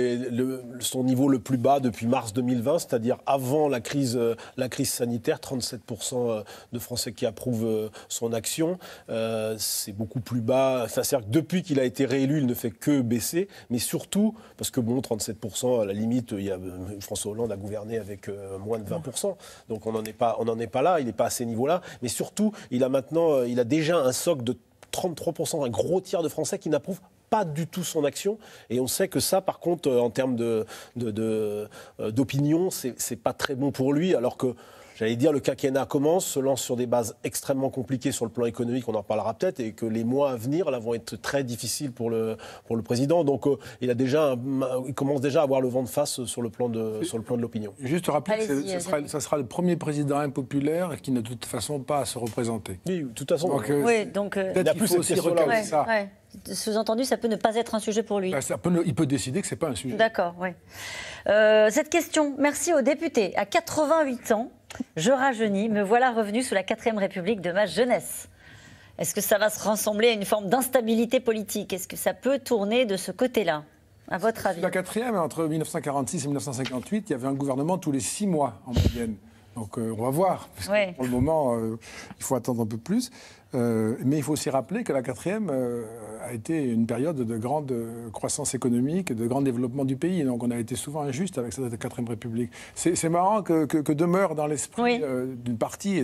son niveau le plus bas depuis mars 2020, c'est-à-dire avant la crise, euh, sanitaire, 37% euh, de Français qui approuvent euh, son action. c'est beaucoup plus bas. c'est-à-dire que depuis qu'il a été réélu, il ne fait que baisser, mais surtout, parce que bon, 37%, à la limite, il François Hollande a gouverné avec moins de 20%, donc on n'en est, pas, est pas là, il n'est pas à ces niveaux-là, mais surtout, il a maintenant, il a déjà un socle de 33%, un gros tiers de Français qui n'approuvent pas du tout son action. Et on sait que ça, par contre, euh, en termes d'opinion, de, de, euh, c'est pas très bon pour lui, alors que j'allais dire, le quinquennat commence, se lance sur des bases extrêmement compliquées sur le plan économique, on en parlera peut-être, et que les mois à venir là vont être très difficiles pour le, pour le président. Donc euh, il, a déjà commence déjà à avoir le vent de face sur le plan de, sur le plan l'opinion. Juste rappeler que ce sera, le premier président impopulaire qui n'a de toute façon pas à se représenter. Oui, de toute façon. Donc, il aussi ouais, ça. Sous-entendu, ça peut ne pas être un sujet pour lui. Ben, il peut décider que ce n'est pas un sujet. D'accord, oui. Euh, cette question, merci aux députés, à 88 ans je rajeunis, me voilà revenu sous la 4ème République de ma jeunesse. Est-ce que ça va se ressembler à une forme d'instabilité politique Est-ce que ça peut tourner de ce côté-là à votre avis La quatrième, entre 1946 et 1958, il y avait un gouvernement tous les six mois en moyenne. Donc euh, on va voir. Pour le moment, euh, il faut attendre un peu plus. Euh, mais il faut aussi rappeler que la quatrième euh, a été une période de grande euh, croissance économique, de grand développement du pays. Donc on a été souvent injuste avec cette quatrième République. C'est marrant que, demeure dans l'esprit d'une partie,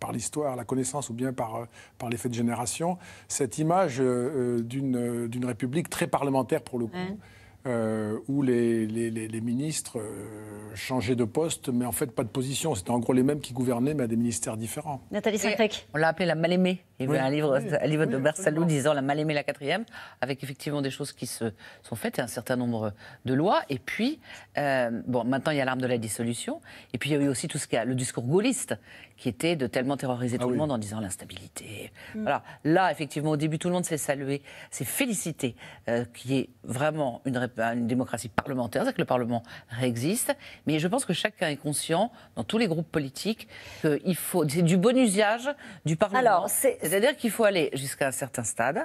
par l'histoire, la connaissance ou bien par, l'effet de génération, cette image d'une République très parlementaire pour le coup. Euh, où les, les, les ministres euh, changeaient de poste, mais en fait pas de position. C'était en gros les mêmes qui gouvernaient, mais à des ministères différents. Nathalie On l'a appelé la mal-aimée. Il y avait un livre, de Bersalou disant la mal-aimée, la quatrième, avec effectivement des choses qui se sont faites et un certain nombre de lois. Et puis, euh, bon, maintenant il y a l'arme de la dissolution. Et puis il y a eu aussi tout ce qu'il a, le discours gaulliste, qui était de tellement terroriser ah tout le monde en disant l'instabilité. Mm. Là, effectivement, au début, tout le monde s'est salué, s'est félicité euh, qu'il y ait vraiment une, démocratie parlementaire, c'est-à-dire que le Parlement réexiste. Mais je pense que chacun est conscient, dans tous les groupes politiques, qu'il faut. C'est du bon usage du Parlement. C'est-à-dire qu'il faut aller jusqu'à un certain stade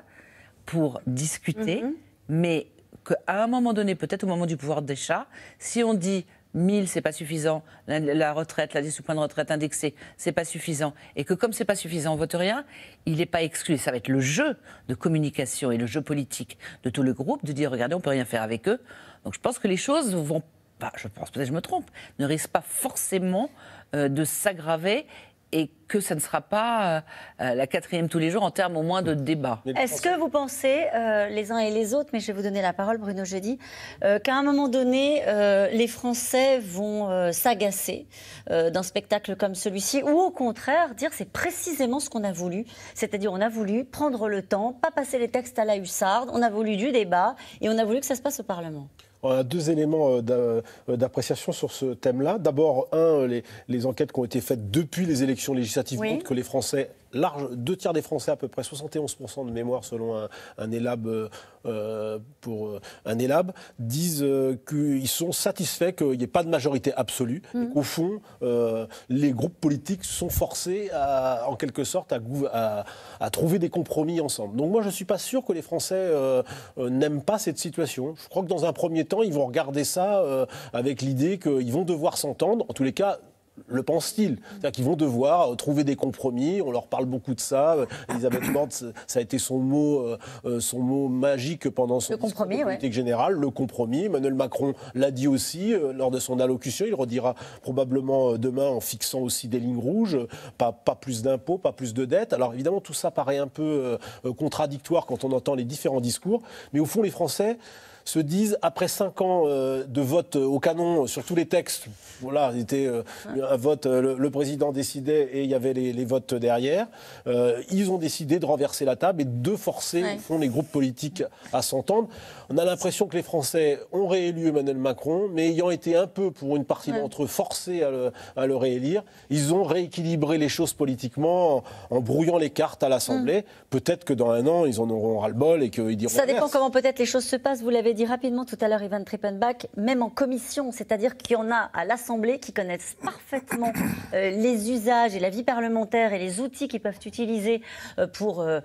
pour discuter, mm-hmm. mais qu'à un moment donné, peut-être au moment du pouvoir chats, si on dit 1000, c'est pas suffisant. La, la retraite, la point de retraite indexée, c'est pas suffisant. Et que comme c'est pas suffisant, on vote rien, il n'est pas exclu. Ça va être le jeu de communication et le jeu politique de tout le groupe de dire, regardez, on peut rien faire avec eux. Donc je pense que les choses vont pas, je pense, peut-être je me trompe, ne risquent pas forcément euh, de s'aggraver et que ça ne sera pas euh, euh, la quatrième tous les jours en termes au moins de débat. Est-ce que vous pensez, euh, les uns et les autres, mais je vais vous donner la parole, Bruno Jeudi, qu'à un moment donné, les Français vont s'agacer d'un spectacle comme celui-ci, ou au contraire, dire c'est précisément ce qu'on a voulu, c'est-à-dire on a voulu prendre le temps, pas passer les textes à la hussarde, on a voulu du débat, et on a voulu que ça se passe au Parlement on euh, a deux éléments euh, euh, d'appréciation sur ce thème-là. D'abord, un, les, enquêtes qui ont été faites depuis les élections législatives que les Français large, deux tiers des Français, à peu près 71% de mémoire selon un, un ELAB, euh, euh, pour euh, un disent qu'ils sont satisfaits qu'il n'y ait pas de majorité absolue. Mm. Au fond, les groupes politiques sont forcés, en quelque sorte, à, à, trouver des compromis ensemble. Donc moi, je ne suis pas sûr que les Français n'aiment pas cette situation. Je crois que dans un premier temps, ils vont regarder ça avec l'idée qu'ils vont devoir s'entendre. En tous les cas, le pensent-ils C'est-à-dire qu'ils vont devoir euh, trouver des compromis. On leur parle beaucoup de ça. Euh, Elisabeth Borne, ça a été son mot, euh, son mot magique pendant son le de politique le compromis. Emmanuel Macron l'a dit aussi lors de son allocution. Il redira probablement demain en fixant aussi des lignes rouges. Pas, plus d'impôts, pas plus de dettes. Alors évidemment, tout ça paraît un peu contradictoire quand on entend les différents discours. Mais au fond, les Français se disent, après 5 ans euh, de vote euh, au canon euh, sur tous les textes, voilà, c'était un vote, le, président décidait et il y avait les, votes derrière, ils ont décidé de renverser la table et de forcer, les groupes politiques à s'entendre. On a l'impression que les Français ont réélu Emmanuel Macron, mais ayant été un peu, pour une partie d'entre eux, forcés à le, réélire, ils ont rééquilibré les choses politiquement en, brouillant les cartes à l'Assemblée. Mm. Peut-être que dans un an, ils en auront ras-le-bol et qu'ils diront... Ça dépend comment peut-être les choses se passent, vous l'avez dit rapidement tout à l'heure, Ivan Treppenbach, même en commission, c'est-à-dire qu'il y en a à l'Assemblée qui connaissent parfaitement euh, les usages et la vie parlementaire et les outils qu'ils peuvent utiliser euh, pour euh,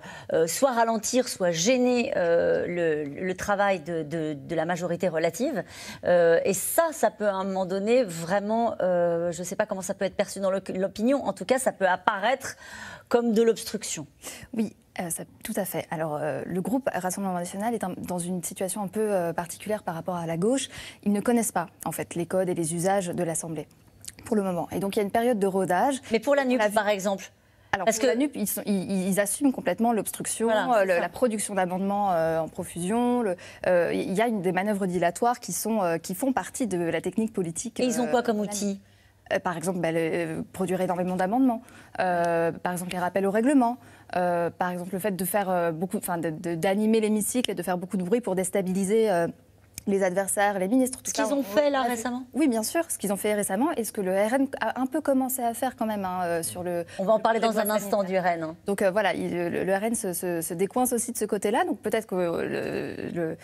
soit ralentir, soit gêner le, travail de, de, la majorité relative. et ça, ça peut à un moment donné vraiment, je ne sais pas comment ça peut être perçu dans l'opinion, en tout cas, ça peut apparaître comme de l'obstruction. Oui, euh, tout à fait. Alors, euh, le groupe Rassemblement national est dans une situation un peu euh, particulière par rapport à la gauche. Ils ne connaissent pas, en fait, les codes et les usages de l'Assemblée, pour le moment. Et donc, il y a une période de rodage. Mais pour la NUP, par exemple Parce que la NUP, ils, assument complètement l'obstruction, la production d'amendements en profusion. Il y a des manœuvres dilatoires qui, sont, qui font partie de la technique politique. Et ils ont quoi comme outil euh, par exemple, bah, produire énormément d'amendements, euh, par exemple les rappels au règlement, euh, par exemple le fait de faire beaucoup, enfin, d'animer l'hémicycle et de faire beaucoup de bruit pour déstabiliser les adversaires, les ministres. Tout ce qu'ils ont fait là récemment Oui, bien sûr, ce qu'ils ont fait récemment et ce que le RN a un peu commencé à faire quand même hein, sur le. On va en parler dans un instant du RN. Hein. Donc voilà, le, RN se, décoince aussi de ce côté-là. Donc peut-être que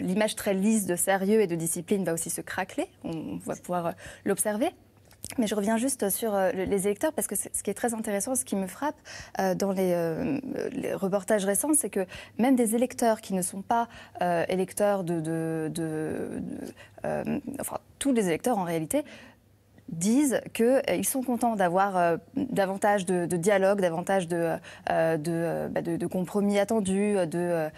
l'image très lisse de sérieux et de discipline va aussi se craquer. on va pouvoir l'observer. Mais je reviens juste sur euh, les électeurs parce que ce qui est très intéressant, ce qui me frappe euh, dans euh, les, reportages récents, c'est que même des électeurs qui ne sont pas électeurs de, de, enfin tous les électeurs en réalité disent qu'ils sont contents d'avoir davantage de, dialogue, davantage bah, de, de, compromis attendus, de,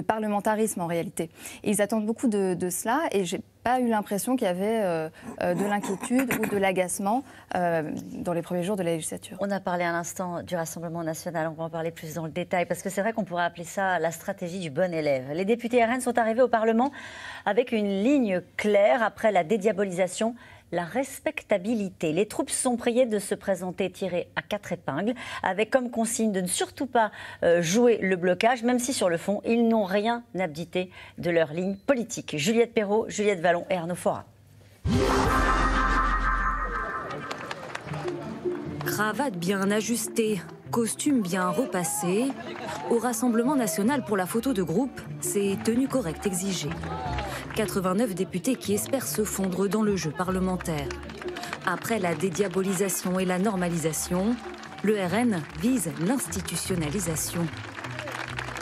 parlementarisme en réalité. ils attendent beaucoup de, cela et j'ai pas eu l'impression qu'il y avait euh, euh, de l'inquiétude ou de l'agacement euh, dans les premiers jours de la législature. On a parlé à l'instant du Rassemblement national, on va en parler plus dans le détail, parce que c'est vrai qu'on pourrait appeler ça la stratégie du bon élève. Les députés RN sont arrivés au Parlement avec une ligne claire après la dédiabolisation la respectabilité. Les troupes sont priées de se présenter tirées à quatre épingles, avec comme consigne de ne surtout pas euh, jouer le blocage, même si sur le fond, ils n'ont rien abdité de leur ligne politique. Juliette Perrault, Juliette Vallon et Arnaud Fora. Cravate bien ajustée, costume bien repassé. Au Rassemblement national pour la photo de groupe, c'est tenue correcte exigée. 89 députés qui espèrent se fondre dans le jeu parlementaire. Après la dédiabolisation et la normalisation, le RN vise l'institutionnalisation.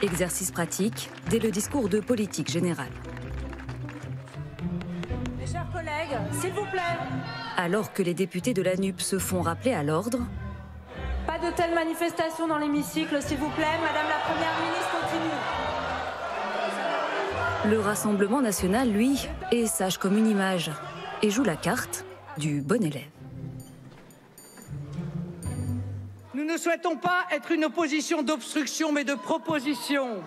Exercice pratique dès le discours de politique générale. Mes chers collègues, s'il vous plaît. Alors que les députés de la NUP se font rappeler à l'ordre. Pas de telles manifestations dans l'hémicycle, s'il vous plaît, Madame la Première ministre continue. Le Rassemblement national, lui, est sage comme une image et joue la carte du bon élève. Nous ne souhaitons pas être une opposition d'obstruction, mais de proposition.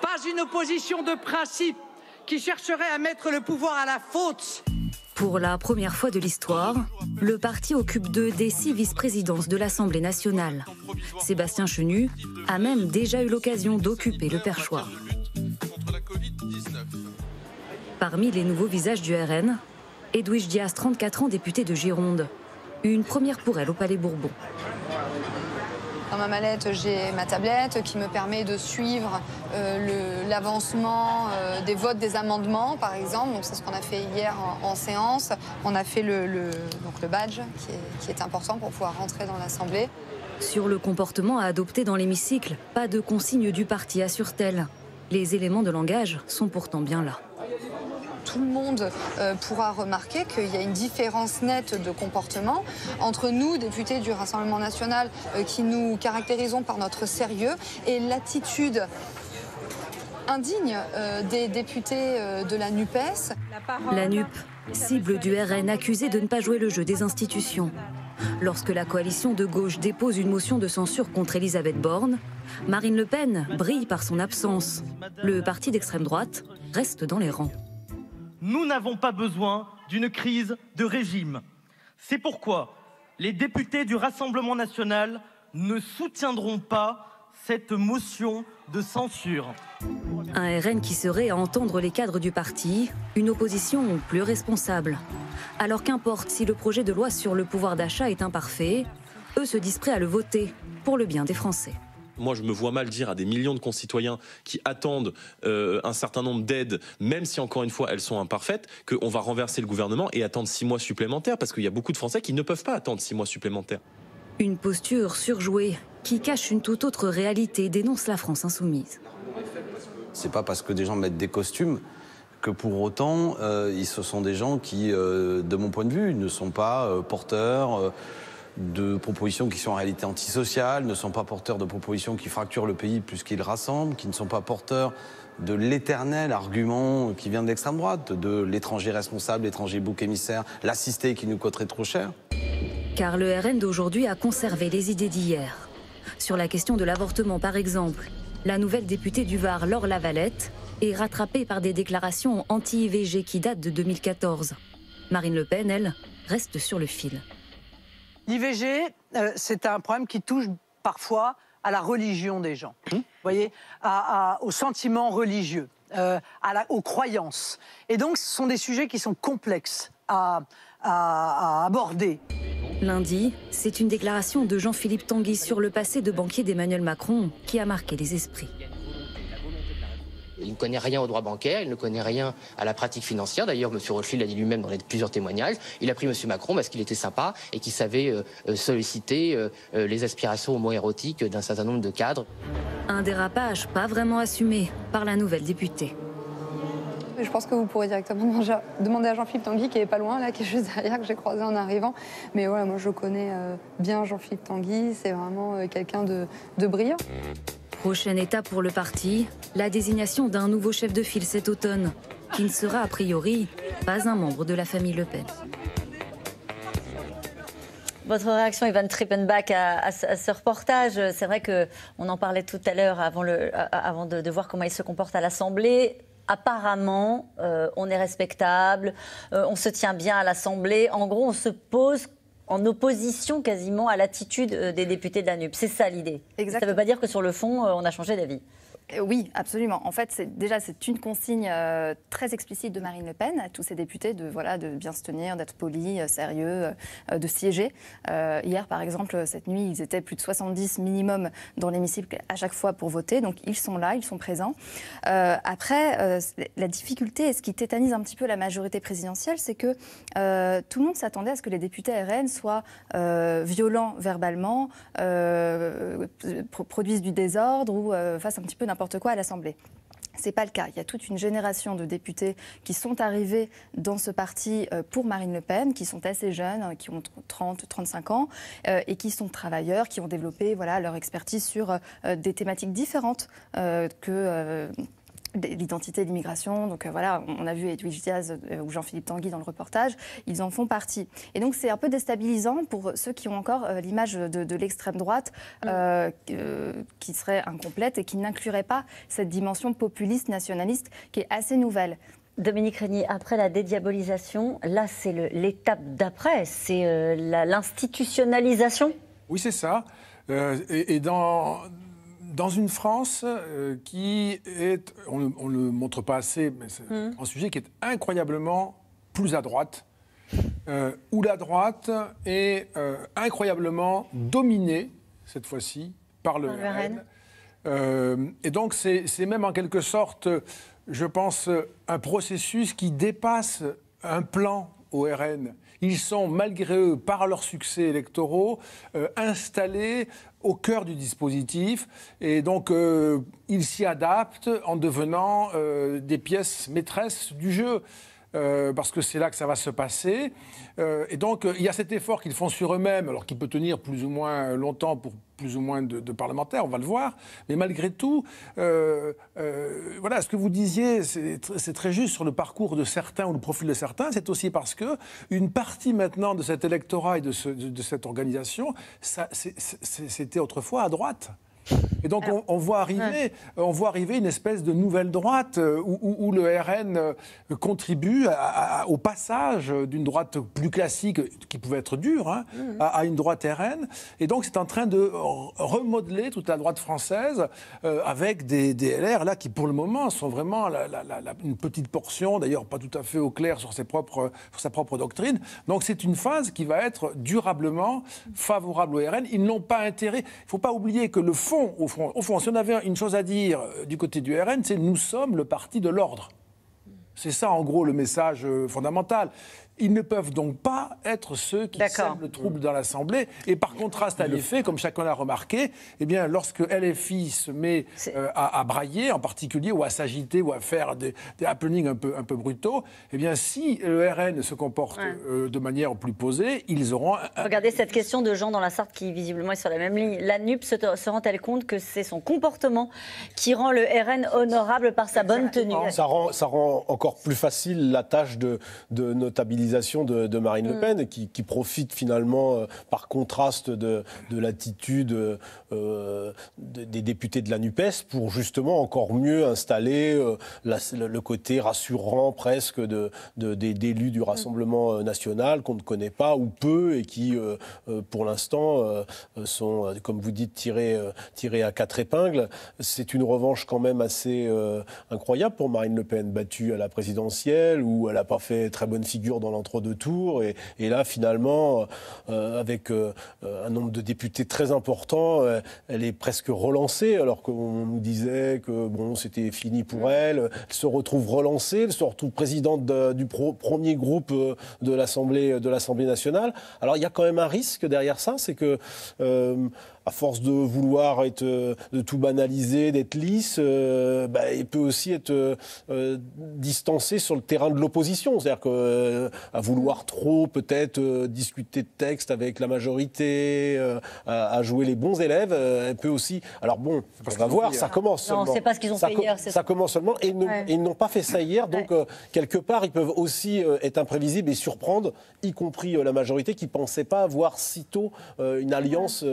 Pas une opposition de principe qui chercherait à mettre le pouvoir à la faute. Pour la première fois de l'histoire, le parti occupe deux des six vice-présidences de l'Assemblée nationale. Sébastien Chenu a même déjà eu l'occasion d'occuper le perchoir. Parmi les nouveaux visages du RN, Edwige Diaz, 34 ans, députée de Gironde. Une première pour elle au Palais Bourbon. Dans ma mallette, j'ai ma tablette qui me permet de suivre euh, l'avancement euh, des votes des amendements, par exemple. c'est ce qu'on a fait hier en, séance. On a fait le, badge qui est, qui est, important pour pouvoir rentrer dans l'Assemblée. Sur le comportement à adopter dans l'hémicycle, pas de consigne du parti, assure-t-elle. Les éléments de langage sont pourtant bien là tout le monde euh, pourra remarquer qu'il y a une différence nette de comportement entre nous, députés du Rassemblement national, euh, qui nous caractérisons par notre sérieux et l'attitude indigne euh, des députés de la NUPES. La NUP, cible du RN accusée de ne pas jouer le jeu des institutions. Lorsque la coalition de gauche dépose une motion de censure contre Elisabeth Borne, Marine Le Pen brille par son absence. Le parti d'extrême droite reste dans les rangs nous n'avons pas besoin d'une crise de régime. C'est pourquoi les députés du Rassemblement national ne soutiendront pas cette motion de censure. Un RN qui serait à entendre les cadres du parti, une opposition plus responsable. Alors qu'importe si le projet de loi sur le pouvoir d'achat est imparfait, eux se disent prêts à le voter pour le bien des Français moi, je me vois mal dire à des millions de concitoyens qui attendent euh, un certain nombre d'aides, même si encore une fois elles sont imparfaites, qu'on va renverser le gouvernement et attendre six mois supplémentaires, parce qu'il y a beaucoup de Français qui ne peuvent pas attendre six mois supplémentaires. Une posture surjouée qui cache une toute autre réalité, dénonce la France insoumise. C'est pas parce que des gens mettent des costumes que pour autant, euh, ce sont des gens qui, euh, de mon point de vue, ne sont pas porteurs de propositions qui sont en réalité antisociales, ne sont pas porteurs de propositions qui fracturent le pays plus qu'ils rassemblent, qui ne sont pas porteurs de l'éternel argument qui vient de l'extrême droite, de l'étranger responsable, l'étranger bouc émissaire, l'assisté qui nous coûterait trop cher. Car le RN d'aujourd'hui a conservé les idées d'hier. Sur la question de l'avortement, par exemple, la nouvelle députée du Var, Laure Lavalette, est rattrapée par des déclarations anti-IVG qui datent de 2014. Marine Le Pen, elle, reste sur le fil. L'IVG, euh, c'est un problème qui touche parfois à la religion des gens, hum. vous voyez, aux religieux, euh, aux croyances. Et donc, ce sont des sujets qui sont complexes à, à aborder. Lundi, c'est une déclaration de Jean-Philippe Tanguy sur le passé de banquier d'Emmanuel Macron qui a marqué les esprits. Il ne connaît rien au droit bancaire, il ne connaît rien à la pratique financière. D'ailleurs, M. Rothschild l'a dit lui-même dans plusieurs témoignages. Il a pris M. Macron parce qu'il était sympa et qu'il savait euh, euh, solliciter euh, les aspirations au homo-érotiques d'un certain nombre de cadres. Un dérapage pas vraiment assumé par la nouvelle députée. Je pense que vous pourrez directement demander à Jean-Philippe Tanguy, qui est pas loin, là, qui est juste derrière, que j'ai croisé en arrivant. Mais voilà, moi je connais bien Jean-Philippe Tanguy, c'est vraiment quelqu'un de brillant. Prochaine étape pour le parti, la désignation d'un nouveau chef de file cet automne, qui ne sera a priori pas un membre de la famille Le Pen. Votre réaction, Ivan Trippenbach, à, ce reportage, c'est vrai qu'on en parlait tout à l'heure avant, de, voir comment il se comporte à l'Assemblée apparemment, euh, on est respectable, euh, on se tient bien à l'Assemblée. En gros, on se pose en opposition quasiment à l'attitude euh, des députés de la C'est ça l'idée. Ça ne veut pas dire que sur le fond, euh, on a changé d'avis. Euh, oui, absolument. En fait, déjà, c'est une consigne euh, très explicite de Marine Le Pen à tous ses députés de, voilà, de bien se tenir, d'être poli, euh, sérieux, de siéger. hier, par exemple, cette nuit, ils étaient plus de 70 minimum dans l'hémicycle à chaque fois pour voter. Donc, ils sont là, ils sont présents. après, la difficulté et ce qui tétanise un petit peu la majorité présidentielle, c'est que tout le monde s'attendait à ce que les députés RN soient violents verbalement, produisent du désordre ou fassent un petit peu n'importe quoi à l'Assemblée. C'est pas le cas. Il y a toute une génération de députés qui sont arrivés dans ce parti euh, pour Marine Le Pen, qui sont assez jeunes, hein, qui ont 30, 35 ans, euh, et qui sont travailleurs, qui ont développé voilà, leur expertise sur euh, des thématiques différentes que l'identité, l'immigration. Donc euh, voilà, on a vu Edwige Diaz euh, ou Jean-Philippe Tanguy dans le reportage, ils en font partie. Et donc c'est un peu déstabilisant pour ceux qui ont encore euh, l'image de, l'extrême droite mm. qui serait incomplète et qui n'inclurait pas cette dimension populiste, nationaliste qui est assez nouvelle. Dominique Régnier, après la dédiabolisation, là c'est l'étape d'après, c'est l'institutionnalisation Oui, c'est ça. et, et dans, dans une France euh, qui est, on ne le, montre pas assez, mais c'est hmm. un sujet qui est incroyablement plus à droite, euh, où la droite est euh, incroyablement dominée, cette fois-ci, par le, le RN. et donc c'est même en quelque sorte, je pense, un processus qui dépasse un plan au RN ils sont, malgré eux, par leurs succès électoraux, euh, installés au cœur du dispositif. Et donc, euh, ils s'y adaptent en devenant euh, des pièces maîtresses du jeu. Euh, parce que c'est là que ça va se passer. Euh, et donc, euh, il y a cet effort qu'ils font sur eux-mêmes, alors qu'il peut tenir plus ou moins longtemps pour plus ou moins de, parlementaires, on va le voir. Mais malgré tout, voilà, ce que vous disiez, c'est très juste sur le parcours de certains ou le profil de certains. C'est aussi parce que une partie maintenant de cet électorat et de cette organisation, c'était autrefois à droite. Et donc on, voit arriver, on voit arriver une espèce de nouvelle droite euh, où, le RN euh, contribue au passage d'une droite plus classique, qui pouvait être dure, hein, mmh. à, une droite RN. Et donc c'est en train de remodeler toute la droite française euh, avec des, LR là qui pour le moment sont vraiment une petite portion, d'ailleurs pas tout à fait au clair sur, ses propres, sur sa propre doctrine. Donc c'est une phase qui va être durablement favorable au RN. Ils n'ont pas intérêt. Il ne faut pas oublier que le fond au fond, si on avait une chose à dire euh, du côté du RN, c'est nous sommes le parti de l'ordre. C'est ça, en gros, le message euh, fondamental. Ils ne peuvent donc pas être ceux qui sèment le trouble dans l'Assemblée. Et par contraste à l'effet, comme chacun l'a remarqué, eh bien, lorsque LFI se met euh, à, brailler, en particulier, ou à s'agiter, ou à faire des, des, happenings un peu, un peu brutaux, eh bien, si le RN se comporte euh, de manière plus posée, ils auront... Regardez cette question de Jean dans la Sarthe qui, visiblement, est sur la même ligne. La NUP se, rend-elle compte que c'est son comportement qui rend le RN honorable par sa bonne tenue ça rend, ça rend encore plus facile la tâche de, de notabilité de, Marine Le mm. Pen, qui, profite finalement, euh, par contraste de, l'attitude euh, des députés de la NUPES, pour justement encore mieux installer euh, le côté rassurant presque de, d'élus du Rassemblement national qu'on ne connaît pas ou peu et qui, pour l'instant, sont, comme vous dites, tirés, à quatre épingles. C'est une revanche quand même assez incroyable pour Marine Le Pen, battue à la présidentielle où elle n'a pas fait très bonne figure dans entre deux tours. Et, là, finalement, euh, avec euh, un nombre de députés très important, euh, elle est presque relancée, alors qu'on nous disait que bon, c'était fini pour elle. Elle se retrouve relancée, elle se retrouve présidente du premier groupe de l'Assemblée nationale. Alors il y a quand même un risque derrière ça, c'est que à force de vouloir être, euh, de tout banaliser, d'être lisse, euh, bah, il peut aussi être euh, distancé sur le terrain de l'opposition. C'est-à-dire qu'à vouloir trop peut-être discuter de texte avec la majorité, à, jouer les bons élèves, elle peut aussi. Alors bon, on va voir, ça hein. commence seulement. c'est pas ce qu'ils ont fait hier. Ça, ça commence seulement et, ils n'ont pas fait ça hier. Donc quelque part, ils peuvent aussi être imprévisibles et surprendre, y compris la majorité qui pensait pas avoir tôt une alliance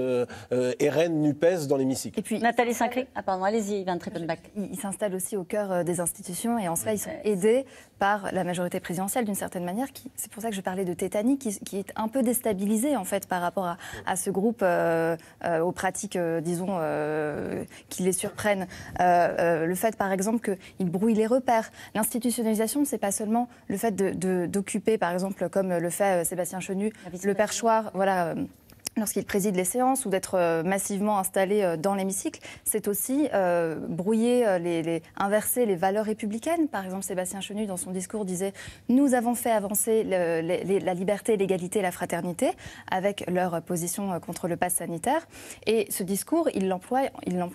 euh, RN NUPES dans l'hémicycle. Et puis Nathalie Sincré, ah pardon, allez-y, de bac. Il s'installe aussi au cœur euh, des institutions et en cela ils sont aidés par la majorité présidentielle d'une certaine manière. C'est pour ça que je parlais de tétanie, qui, est un peu déstabilisée en fait par rapport à, ce groupe euh, euh, aux pratiques, disons, qui les surprennent. le fait par exemple qu'ils brouillent les repères. L'institutionnalisation, c'est pas seulement le fait d'occuper, de, par exemple, comme le fait Sébastien Chenu, le perchoir, voilà lorsqu'il préside les séances ou d'être euh, massivement installé euh, dans l'hémicycle, c'est aussi euh, brouiller, inverser les valeurs républicaines. Par exemple, Sébastien Chenu, dans son discours, disait « Nous avons fait avancer la liberté, l'égalité, la fraternité » avec leur position contre le pass sanitaire. Et ce discours, il l'emploie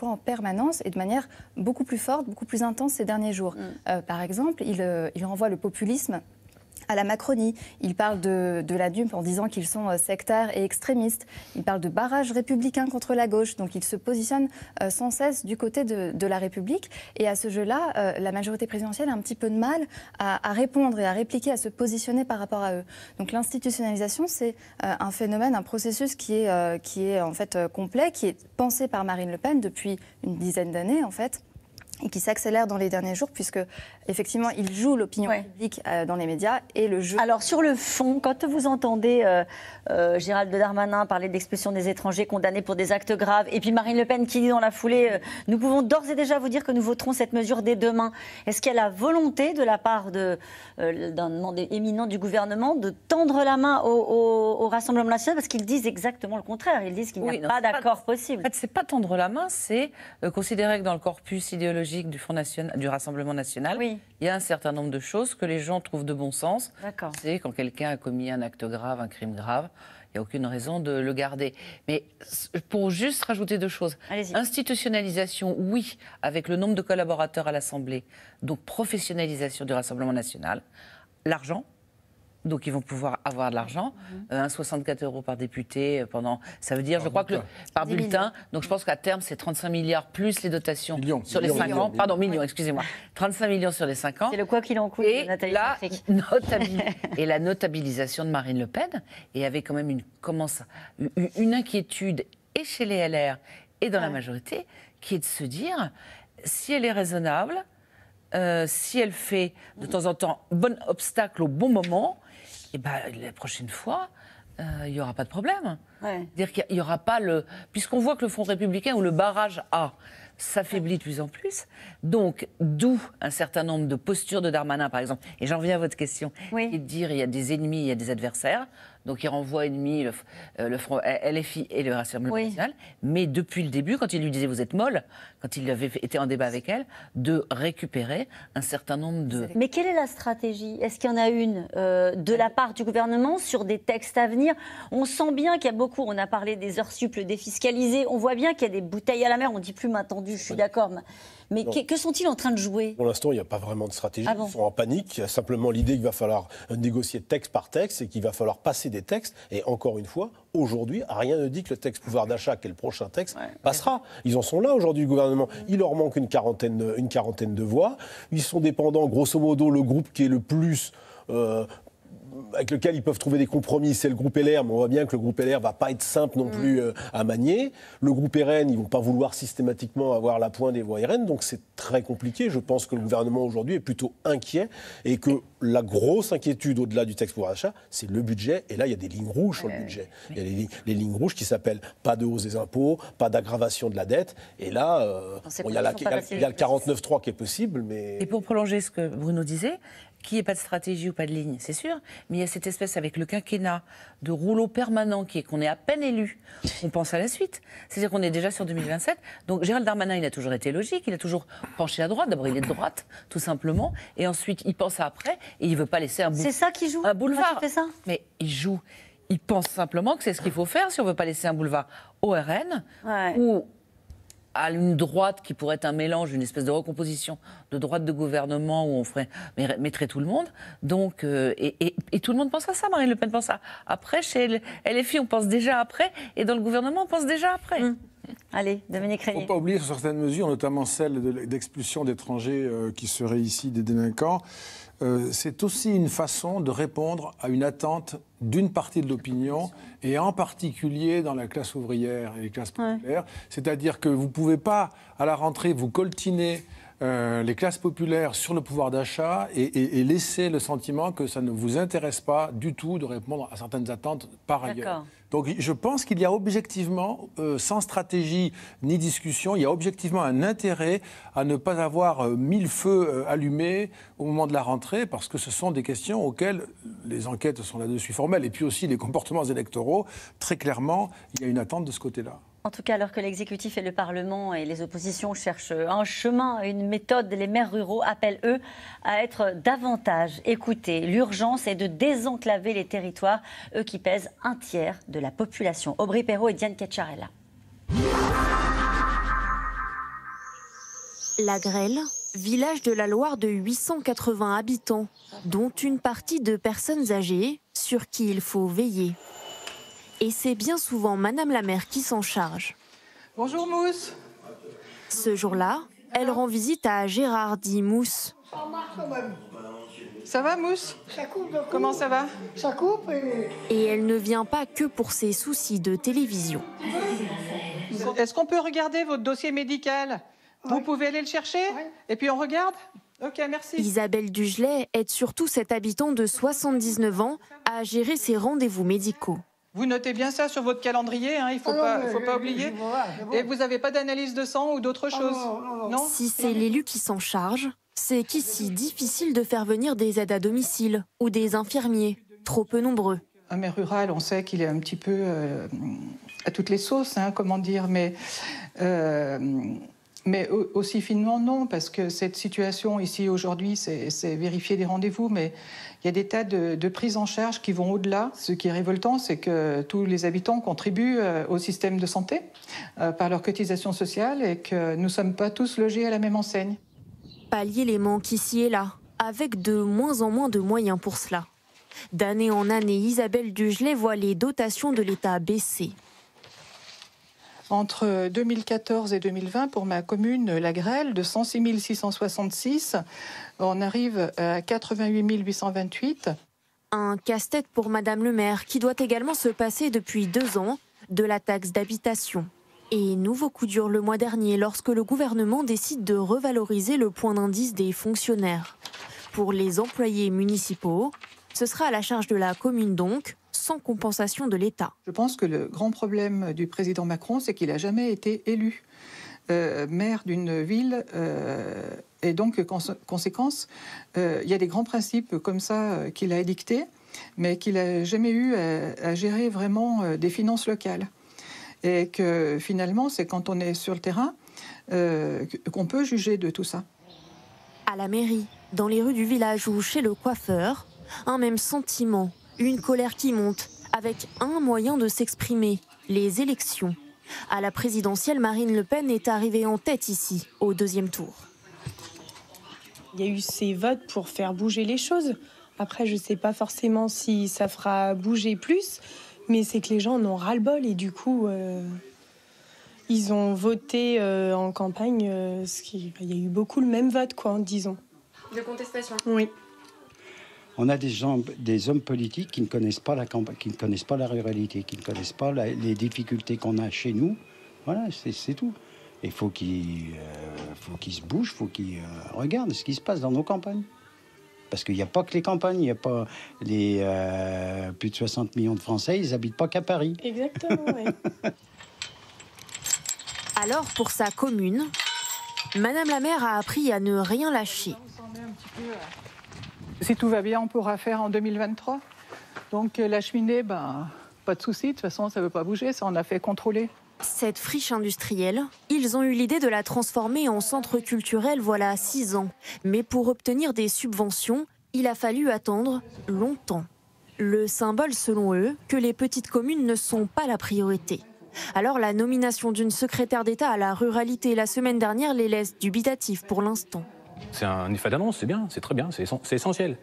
en permanence et de manière beaucoup plus forte, beaucoup plus intense ces derniers jours. Mm. par exemple, il renvoie le populisme à la Macronie. Il parle de, la DUM en disant qu'ils sont euh, sectaires et extrémistes. Il parle de barrages républicain contre la gauche. Donc il se positionne euh, sans cesse du côté de, la République. Et à ce jeu-là, euh, la majorité présidentielle a un petit peu de mal à, répondre et à répliquer, à se positionner par rapport à eux. Donc l'institutionnalisation, c'est un phénomène, un processus qui est, qui est en fait complet, qui est pensé par Marine Le Pen depuis une dizaine d'années en fait et qui s'accélère dans les derniers jours, puisque effectivement, il joue l'opinion publique euh, dans les médias et le jeu. Alors, sur le fond, quand vous entendez de euh, euh, Gérald Darmanin parler d'expulsion des étrangers condamnés pour des actes graves, et puis Marine Le Pen qui dit dans la foulée Nous pouvons d'ores et déjà vous dire que nous voterons cette mesure dès demain. Est-ce qu'il y a la volonté de la part d'un éminent du gouvernement de tendre la main au, Rassemblement national Parce qu'ils disent exactement le contraire. Ils disent qu'il n'y a pas d'accord possible. En fait, c'est pas tendre la main, c'est considérer que dans le corpus idéologique du, Front national, du Rassemblement national, il y a un certain nombre de choses que les gens trouvent de bon sens. C'est quand quelqu'un a commis un acte grave, un crime grave, il n'y a aucune raison de le garder. Mais pour juste rajouter deux choses. Institutionnalisation, oui, avec le nombre de collaborateurs à l'Assemblée. Donc professionnalisation du Rassemblement national. L'argent, donc ils vont pouvoir avoir de l'argent. Mmh. 1,64 euh, euros par député euh, pendant. Ça veut dire, je crois que par bulletin. Donc je pense qu'à terme, c'est 35 milliards plus les dotations sur les 5 ans. Pardon, millions, excusez-moi. 35 millions sur les 5 ans. C'est le quoi qu'il en coûte. Et, Nathalie la et la notabilisation de Marine Le Pen. Et avait quand même une, une, inquiétude et chez les LR et dans la majorité, qui est de se dire si elle est raisonnable. Euh, si elle fait de mm. temps en temps bon obstacle au bon moment, eh ben, la prochaine fois, il euh, y n'y aura pas de problème. Ouais. Dire qu'il y aura pas le. Puisqu'on voit que le Front républicain ou le barrage A s'affaiblit de plus en plus. Donc, d'où un certain nombre de postures de Darmanin, par exemple. Et j'en reviens à votre question. Oui. dit de dire il y a des ennemis, il y a des adversaires. Donc, il renvoie ennemis le, euh, le Front LFI et le Rassemblement national. Mais depuis le début, quand il lui disait vous êtes molle, quand il avait été en débat avec elle, de récupérer un certain nombre de... Mais quelle est la stratégie Est-ce qu'il y en a une euh, de la part du gouvernement sur des textes à venir On sent bien qu'il y a beaucoup, on a parlé des heures suples défiscalisées, on voit bien qu'il y a des bouteilles à la mer, on dit plus main je suis d'accord, mais que, sont-ils en train de jouer Pour l'instant, il n'y a pas vraiment de stratégie. Ah ils sont en panique. Il y a simplement l'idée qu'il va falloir négocier texte par texte et qu'il va falloir passer des textes. Et encore une fois, aujourd'hui, rien ne dit que le texte pouvoir d'achat, qui est le prochain texte, passera. Ils en sont là aujourd'hui, le gouvernement. Il leur manque une quarantaine, une quarantaine de voix. Ils sont dépendants, grosso modo, le groupe qui est le plus... Euh, avec lequel ils peuvent trouver des compromis, c'est le groupe LR, mais on voit bien que le groupe LR va pas être simple non mm. plus euh, à manier. Le groupe RN, ils vont pas vouloir systématiquement avoir la pointe des voix RN, donc c'est très compliqué. Je pense que le gouvernement aujourd'hui est plutôt inquiet et que la grosse inquiétude au-delà du texte pour achat, c'est le budget. Et là, il y a des lignes rouges sur le budget. Il y a les, lignes, rouges qui s'appellent pas de hausse des impôts, pas d'aggravation de la dette. Et là, euh, il y a, il y a le 49.3 qui est possible, mais... Et pour prolonger ce que Bruno disait, qui n'y pas de stratégie ou pas de ligne, c'est sûr, mais il y a cette espèce avec le quinquennat de rouleau permanent qui est qu'on est à peine élu, on pense à la suite. C'est-à-dire qu'on est déjà sur 2027. Donc Gérald Darmanin, il a toujours été logique, il a toujours penché à droite. D'abord, il est de droite, tout simplement, et ensuite, il pense à après, et il veut pas laisser un boulevard. C'est ça qui joue Un boulevard. ça mais il joue. Il pense simplement que c'est ce qu'il faut faire si on veut pas laisser un boulevard ORN, RN ou à une droite qui pourrait être un mélange, une espèce de recomposition de droite de gouvernement où on ferait, mettrait tout le monde. Donc, euh, et, tout le monde pense à ça, Marine Le Pen pense à après, chez LFI on pense déjà après, et dans le gouvernement on pense déjà après. Mmh. Allez, Dominique Il ne faut pas oublier certaines mesures, notamment celle d'expulsion d'étrangers euh, qui seraient ici des délinquants. Euh, c'est aussi une façon de répondre à une attente d'une partie de l'opinion, et en particulier dans la classe ouvrière et les classes populaires. C'est-à-dire que vous ne pouvez pas, à la rentrée, vous coltiner euh, les classes populaires sur le pouvoir d'achat et, laisser le sentiment que ça ne vous intéresse pas du tout de répondre à certaines attentes par ailleurs. Donc je pense qu'il y a objectivement, euh, sans stratégie ni discussion, il y a objectivement un intérêt à ne pas avoir euh, mille feux euh, allumés au moment de la rentrée, parce que ce sont des questions auxquelles les enquêtes sont là-dessus formelles, et puis aussi les comportements électoraux, très clairement, il y a une attente de ce côté-là. En tout cas, alors que l'exécutif et le Parlement et les oppositions cherchent un chemin, une méthode, les maires ruraux appellent, eux, à être davantage écoutés. L'urgence est de désenclaver les territoires, eux qui pèsent un tiers de la population. Aubry Perrault et Diane Cacciarella. La Grêle, village de la Loire de 880 habitants, dont une partie de personnes âgées sur qui il faut veiller. Et c'est bien souvent Madame la mère qui s'en charge. Bonjour Mousse. Ce jour-là, elle rend visite à Gérard dit Mousse. Ça va Mousse Comment ça va Et... elle ne vient pas que pour ses soucis de télévision. Est-ce qu'on peut regarder votre dossier médical Vous pouvez aller le chercher et puis on regarde Ok, merci. Isabelle Dugelet aide surtout cet habitant de 79 ans à gérer ses rendez-vous médicaux. Vous notez bien ça sur votre calendrier, hein, il ah ne faut, pas, oublier. Et vous n'avez pas d'analyse de sang ou d'autre ah chose non, Si c'est l'élu qui s'en charge, c'est qu'ici difficile de faire venir des aides à domicile ou des infirmiers, trop peu nombreux. Un ah, maire rural, on sait qu'il est un petit peu euh, à toutes les sauces, hein, comment dire, mais euh, mais aussi finement, non, parce que cette situation ici aujourd'hui, c'est vérifier des rendez-vous, mais il y a des tas de, prises en charge qui vont au-delà. Ce qui est révoltant, c'est que tous les habitants contribuent euh, au système de santé euh, par leur cotisation sociale et que nous ne sommes pas tous logés à la même enseigne. Pallier les manques ici et là, avec de moins en moins de moyens pour cela. D'année en année, Isabelle Dugelet voit les dotations de l'État baisser. Entre 2014 et 2020, pour ma commune, la Grêle, de 106 666, on arrive à 88 828. Un casse-tête pour Madame le maire, qui doit également se passer depuis deux ans de la taxe d'habitation. Et nouveau coup dur le mois dernier lorsque le gouvernement décide de revaloriser le point d'indice des fonctionnaires. Pour les employés municipaux, ce sera à la charge de la commune donc sans compensation de l'État. Je pense que le grand problème du président Macron, c'est qu'il n'a jamais été élu. Euh, maire d'une ville. Euh, et donc, conséquence, euh, il y a des grands principes comme ça qu'il a édictés, mais qu'il n'a jamais eu à gérer vraiment des finances locales. Et que finalement, c'est quand on est sur le terrain qu'on peut juger de tout ça. À la mairie, dans les rues du village ou chez le coiffeur, un même sentiment, une colère qui monte, avec un moyen de s'exprimer, les élections. À la présidentielle, Marine Le Pen est arrivée en tête ici, au deuxième tour. Il y a eu ces votes pour faire bouger les choses. Après, je ne sais pas forcément si ça fera bouger plus, mais c'est que les gens en ont ras-le-bol et du coup, euh, ils ont voté euh, en campagne. Euh, ce qui, il y a eu beaucoup le même vote, quoi, hein, disons. De contestation. Oui on a des gens, des hommes politiques qui ne connaissent pas la qui ne connaissent pas la ruralité, qui ne connaissent pas les difficultés qu'on a chez nous. Voilà, c'est tout. Il faut qu'ils, euh, faut qu'ils se bougent, faut qu'ils euh, regardent ce qui se passe dans nos campagnes. Parce qu'il n'y a pas que les campagnes, il n'y a pas les euh, plus de 60 millions de Français, ils habitent pas qu'à Paris. Exactement. oui. Alors pour sa commune, Madame la maire a appris à ne rien lâcher si tout va bien, on pourra faire en 2023. Donc euh, la cheminée, ben, pas de souci, de toute façon, ça ne veut pas bouger, ça on a fait contrôler. Cette friche industrielle, ils ont eu l'idée de la transformer en centre culturel voilà six ans. Mais pour obtenir des subventions, il a fallu attendre longtemps. Le symbole, selon eux, que les petites communes ne sont pas la priorité. Alors la nomination d'une secrétaire d'État à la ruralité la semaine dernière les laisse dubitatifs pour l'instant. C'est un effet d'annonce, c'est bien, c'est très bien, c'est essentiel.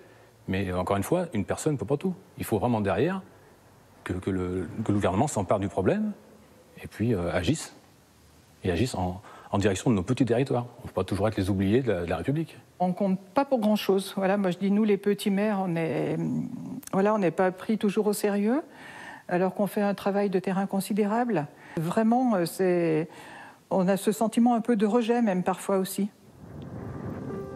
Mais euh, encore une fois, une personne ne peut pas tout. Il faut vraiment derrière que, le, gouvernement s'empare du problème et puis euh, agisse. Et agisse en, direction de nos petits territoires. On ne peut pas toujours être les oubliés de la, République. On ne compte pas pour grand-chose. moi je dis, nous les petits maires, on n'est pas pris toujours au sérieux, alors qu'on fait un travail de terrain considérable. Vraiment, euh, on a ce sentiment un peu de rejet même parfois aussi.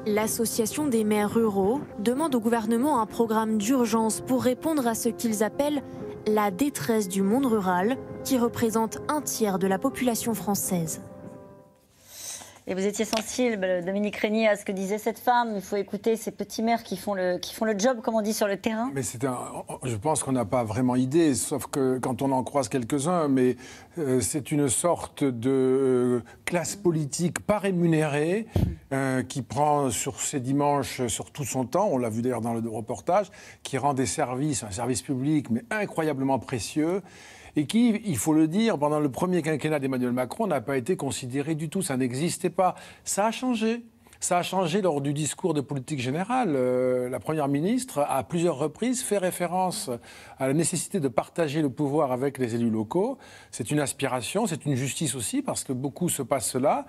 L'association des maires ruraux demande au gouvernement un programme d'urgence pour répondre à ce qu'ils appellent la détresse du monde rural, qui représente un tiers de la population française. Et vous étiez sensible, Dominique Régnier, à ce que disait cette femme. Il faut écouter ces petits maires qui font le, qui font le job, comme on dit, sur le terrain. Mais c'est je pense qu'on n'a pas vraiment idée, sauf que quand on en croise quelques-uns, mais euh, c'est une sorte de euh, classe politique pas rémunérée mmh. euh, qui prend sur ses dimanches, sur tout son temps, on l'a vu d'ailleurs dans le reportage, qui rend des services, un service public, mais incroyablement précieux et qui, il faut le dire, pendant le premier quinquennat d'Emmanuel Macron n'a pas été considéré du tout, ça n'existait pas. Ça a changé. Ça a changé lors du discours de politique générale. Euh, la Première ministre, a, à plusieurs reprises, fait référence à la nécessité de partager le pouvoir avec les élus locaux. C'est une aspiration, c'est une justice aussi, parce que beaucoup se passent cela.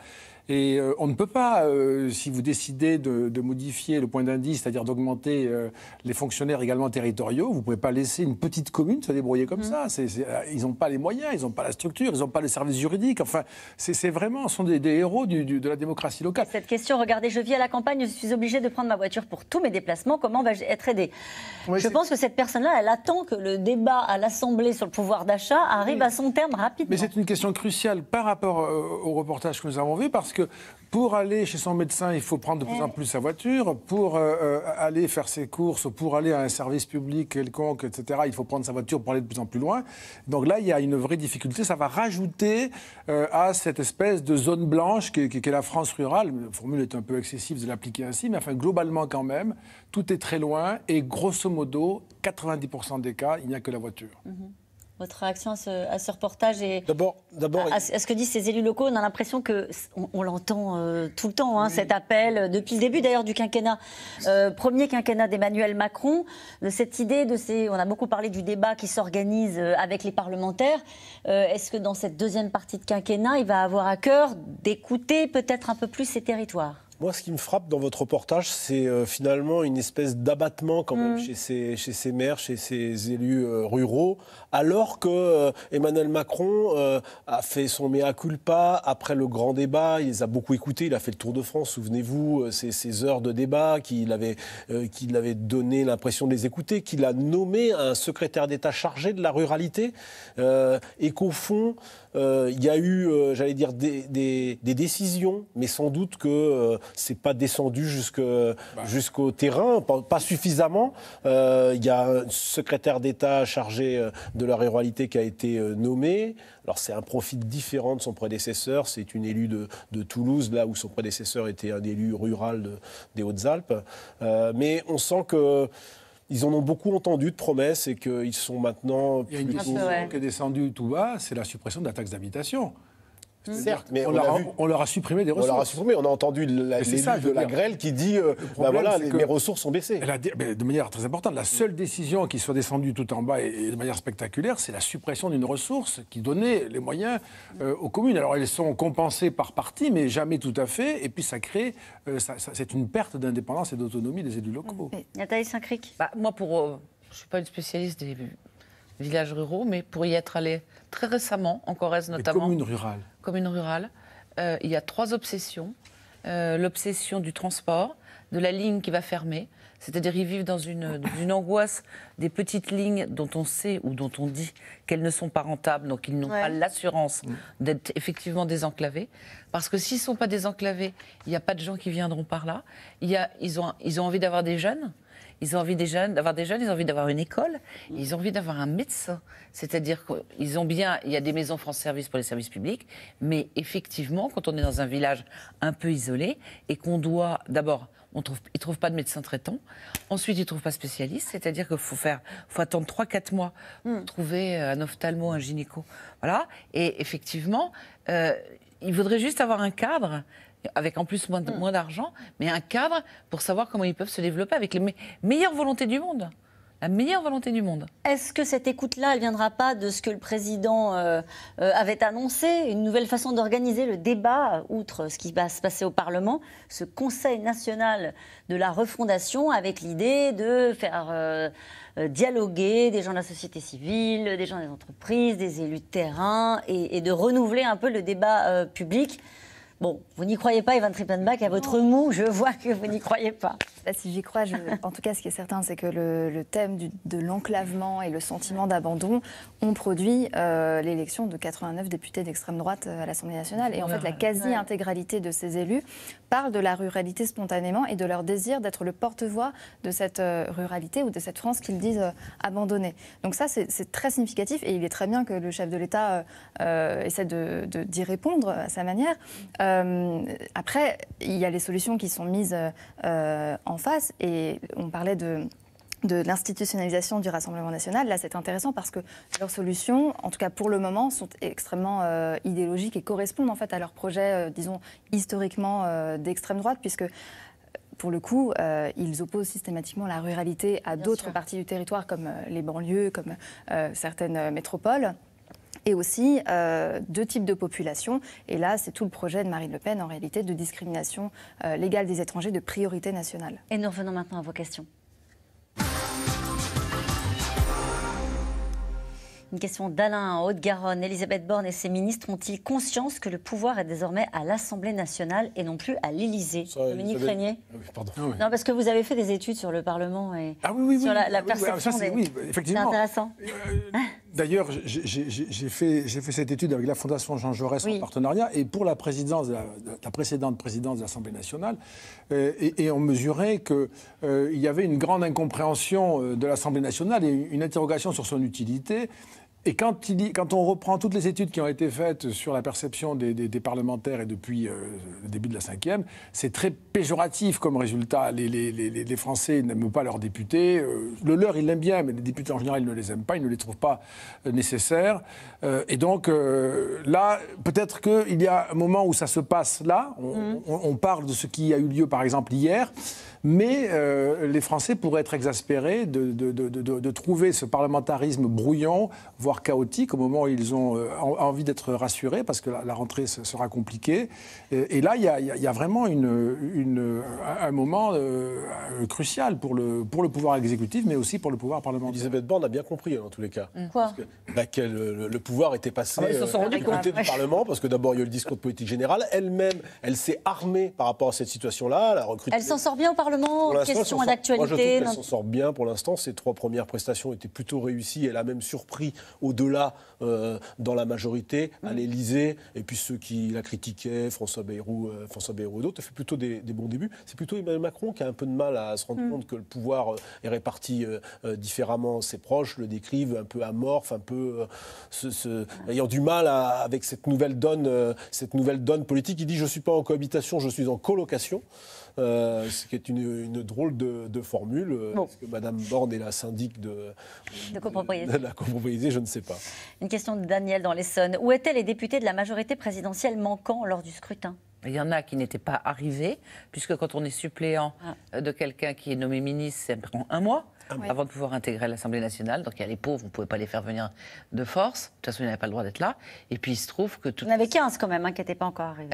Et euh, on ne peut pas, euh, si vous décidez de, modifier le point d'indice, c'est-à-dire d'augmenter euh, les fonctionnaires également territoriaux, vous ne pouvez pas laisser une petite commune se débrouiller comme mmh. ça. ils n'ont pas les moyens, ils n'ont pas la structure, ils n'ont pas les services juridiques. Enfin, c'est vraiment, ce sont des, héros de la démocratie locale. Cette question, regardez, je vis à la campagne, je suis obligé de prendre ma voiture pour tous mes déplacements, comment vais-je être aidé Je pense que cette personne-là, elle attend que le débat à l'Assemblée sur le pouvoir d'achat arrive à son terme rapidement. Mais c'est une question cruciale par rapport au reportage que nous avons vu, parce que pour aller chez son médecin, il faut prendre de plus en eh. plus sa voiture. Pour euh, euh, aller faire ses courses, pour aller à un service public quelconque, etc., il faut prendre sa voiture pour aller de plus en plus loin. Donc là, il y a une vraie difficulté. Ça va rajouter euh, à cette espèce de zone blanche qu'est est la France rurale. La formule est un peu excessive de l'appliquer ainsi, mais enfin, globalement quand même, tout est très loin et grosso modo, 90% des cas, il n'y a que la voiture. Mm-hmm votre réaction à ce, reportage et à, ce que disent ces élus locaux. On a l'impression que on, l'entend euh, tout le temps, hein, cet appel euh, depuis le début d'ailleurs du quinquennat, euh, premier quinquennat d'Emmanuel Macron, de cette idée de ces. On a beaucoup parlé du débat qui s'organise avec les parlementaires. est-ce que dans cette deuxième partie de quinquennat, il va avoir à cœur d'écouter peut-être un peu plus ces territoires moi, ce qui me frappe dans votre reportage, c'est finalement une espèce d'abattement quand mmh. chez, chez ces maires, chez ces élus ruraux, alors que euh, Emmanuel Macron euh, a fait son mea culpa après le grand débat. Il les a beaucoup écoutés. Il a fait le Tour de France, souvenez-vous, euh, ces, heures de débat qu'il avait, donné l'impression de les écouter, qu'il a nommé un secrétaire d'État chargé de la ruralité et qu'au fond, il y a eu, j'allais dire, des, décisions, mais sans doute que ce c'est pas descendu jusque, bah. jusqu'au terrain, pas, pas suffisamment. Il y a un secrétaire d'État chargé de la ruralité qui a été euh, nommée. Alors c'est un profil différent de son prédécesseur, c'est une élue de, Toulouse, là où son prédécesseur était un élu rural des Hautes-Alpes. Euh, mais on sent que... Ils en ont beaucoup entendu de promesses et qu'ils sont maintenant. Il y a une tout bas, c'est la suppression de la taxe d'habitation. Mm. Certes, mais on, leur a, vu. on, leur a, supprimé des ressources. On leur a supprimé. On a entendu la, de la grêle qui dit euh, bah voilà, les, mes ressources sont baissées. de manière très importante, la seule décision qui soit descendue tout en bas et, de manière spectaculaire, c'est la suppression d'une ressource qui donnait les moyens euh, aux communes. Alors elles sont compensées par partie, mais jamais tout à fait. Et puis ça crée, euh, c'est une perte d'indépendance et d'autonomie des élus locaux. Mm. Nathalie Saint-Cric bah, Moi, pour, je ne suis pas une spécialiste des villages ruraux, mais pour y être allée très récemment, en Corrèze notamment. Les communes rurales commune rurale, euh, il y a trois obsessions. Euh, l'obsession du transport, de la ligne qui va fermer. C'est-à-dire ils vivent dans une, angoisse des petites lignes dont on sait ou dont on dit qu'elles ne sont pas rentables, donc ils n'ont pas l'assurance mm. d'être effectivement désenclavés. Parce que s'ils ne sont pas désenclavés, il n'y a pas de gens qui viendront par là. ils ont envie d'avoir des jeunes. Ils ont envie des jeunes, d'avoir des jeunes, ils ont envie d'avoir une école, ils ont envie d'avoir un médecin. C'est-à-dire qu'ils ont bien, il y a des maisons France Service pour les services publics, mais effectivement, quand on est dans un village un peu isolé et qu'on doit d'abord on trouve, ils ne trouvent pas de médecin traitant. Ensuite, ils ne trouvent pas spécialiste, c'est-à-dire qu'il faut, faire, faut attendre 3-4 mois pour hmm. trouver un ophtalmo, un gynéco. Voilà. Et effectivement, euh, ils voudraient juste avoir un cadre avec en plus moins, mm. moins d'argent, mais un cadre pour savoir comment ils peuvent se développer avec les meilleures volontés du monde la meilleure volonté du monde. Est-ce que cette écoute-là, ne viendra pas de ce que le président euh, euh, avait annoncé, une nouvelle façon d'organiser le débat, outre ce qui va se passer au Parlement, ce Conseil national de la refondation, avec l'idée de faire euh, dialoguer des gens de la société civile, des gens des entreprises, des élus de terrain, et de renouveler un peu le débat public Bon, vous n'y croyez pas, Evan Trippenbach, à votre mou, je vois que vous n'y croyez pas. Bah, si j'y crois, en tout cas, ce qui est certain, c'est que le, thème de l'enclavement et le sentiment d'abandon ont produit euh, l'élection de 89 députés d'extrême droite euh, à l'Assemblée nationale. Et en fait, la quasi-intégralité de ces élus parle de la ruralité spontanément et de leur désir d'être le porte-voix de cette euh, ruralité ou de cette France qu'ils disent abandonnée. Donc ça, c'est très significatif et il est très bien que le chef de l'État essaie d'y de, répondre à sa manière. Euh, après, il y a les solutions qui sont mises euh, en face et on parlait de l'institutionnalisation du Rassemblement national, là c'est intéressant parce que leurs solutions, en tout cas pour le moment, sont extrêmement euh, idéologiques et correspondent en fait à leurs projet, disons, historiquement d'extrême droite, puisque pour le coup, ils opposent systématiquement la ruralité à d'autres parties du territoire, comme les banlieues, comme certaines métropoles et aussi euh, deux types de populations. Et là, c'est tout le projet de Marine Le Pen, en réalité, de discrimination euh, légale des étrangers de priorité nationale. Et nous revenons maintenant à vos questions. Une question d'Alain en Haute-Garonne. Elisabeth Borne et ses ministres ont-ils conscience que le pouvoir est désormais à l'Assemblée nationale et non plus à l'Élysée Dominique Régnier ah ah Non, parce que vous avez fait des études sur le Parlement et ah sur la, la perception oui, des... Oui, effectivement. C'est intéressant. Euh, d'ailleurs, j'ai fait, cette étude avec la Fondation Jean Jaurès en partenariat et pour la, présidence, la, précédente présidence de l'Assemblée nationale. Euh, et, on mesurait qu'il euh, y avait une grande incompréhension de l'Assemblée nationale et une interrogation sur son utilité. Et quand, on reprend toutes les études qui ont été faites sur la perception des, parlementaires et depuis euh, le début de la cinquième, c'est très péjoratif comme résultat. Les, Français n'aiment pas leurs députés. Euh, le leur, ils l'aiment bien, mais les députés en général, ils ne les aiment pas, ils ne les trouvent pas euh, nécessaires. et donc là, peut-être qu'il y a un moment où ça se passe là. Mmh. on parle de ce qui a eu lieu, par exemple, hier. Mais euh, les Français pourraient être exaspérés de, de, de, de, trouver ce parlementarisme brouillon, voire chaotique, au moment où ils ont euh, envie d'être rassurés, parce que la, rentrée sera compliquée. Et, là, il y, a, y a vraiment une, une, un moment euh, crucial pour le, pour le pouvoir exécutif, mais aussi pour le pouvoir parlementaire. Elisabeth Borne a bien compris, dans hein, tous les cas. Mm. Quoi que, bah, le, pouvoir était passé ah, du côté du Parlement, parce que d'abord, il y a eu le discours de politique générale. Elle-même, elle, s'est armée par rapport à cette situation-là. Elle, elle s'en sort bien au Parlement Parlement, question d'actualité. je trouve qu'elle s'en sort bien pour l'instant. Ses trois premières prestations étaient plutôt réussies. Elle a même surpris au-delà euh, dans la majorité, à mm. l'Élysée, et puis ceux qui la critiquaient, François Bayrou, euh, François Bayrou et d'autres, fait plutôt des, bons débuts. C'est plutôt Emmanuel Macron qui a un peu de mal à se rendre mm. compte que le pouvoir euh, est réparti différemment. Ses proches le décrivent un peu amorphe, un peu ayant du mal avec cette nouvelle donne, cette nouvelle donne politique. Il dit je ne suis pas en cohabitation, je suis en colocation. Euh, ce qui est une, drôle de, formule. parce euh, Est-ce que Madame Borne est la syndic de, la copropriété Je ne sais pas. Une question de Daniel dans l'Essonne. Où étaient les députés de la majorité présidentielle manquants lors du scrutin il y en a qui n'étaient pas arrivés, puisque quand on est suppléant ah. euh, de quelqu'un qui est nommé ministre, ça prend un mois. Ah avant de pouvoir intégrer l'Assemblée nationale. Donc il y a les pauvres, on ne pouvait pas les faire venir de force. De toute façon, ils n'avaient pas le droit d'être là. Et puis il se trouve que... Tout... On avait 15 quand même hein, pas encore arrivés.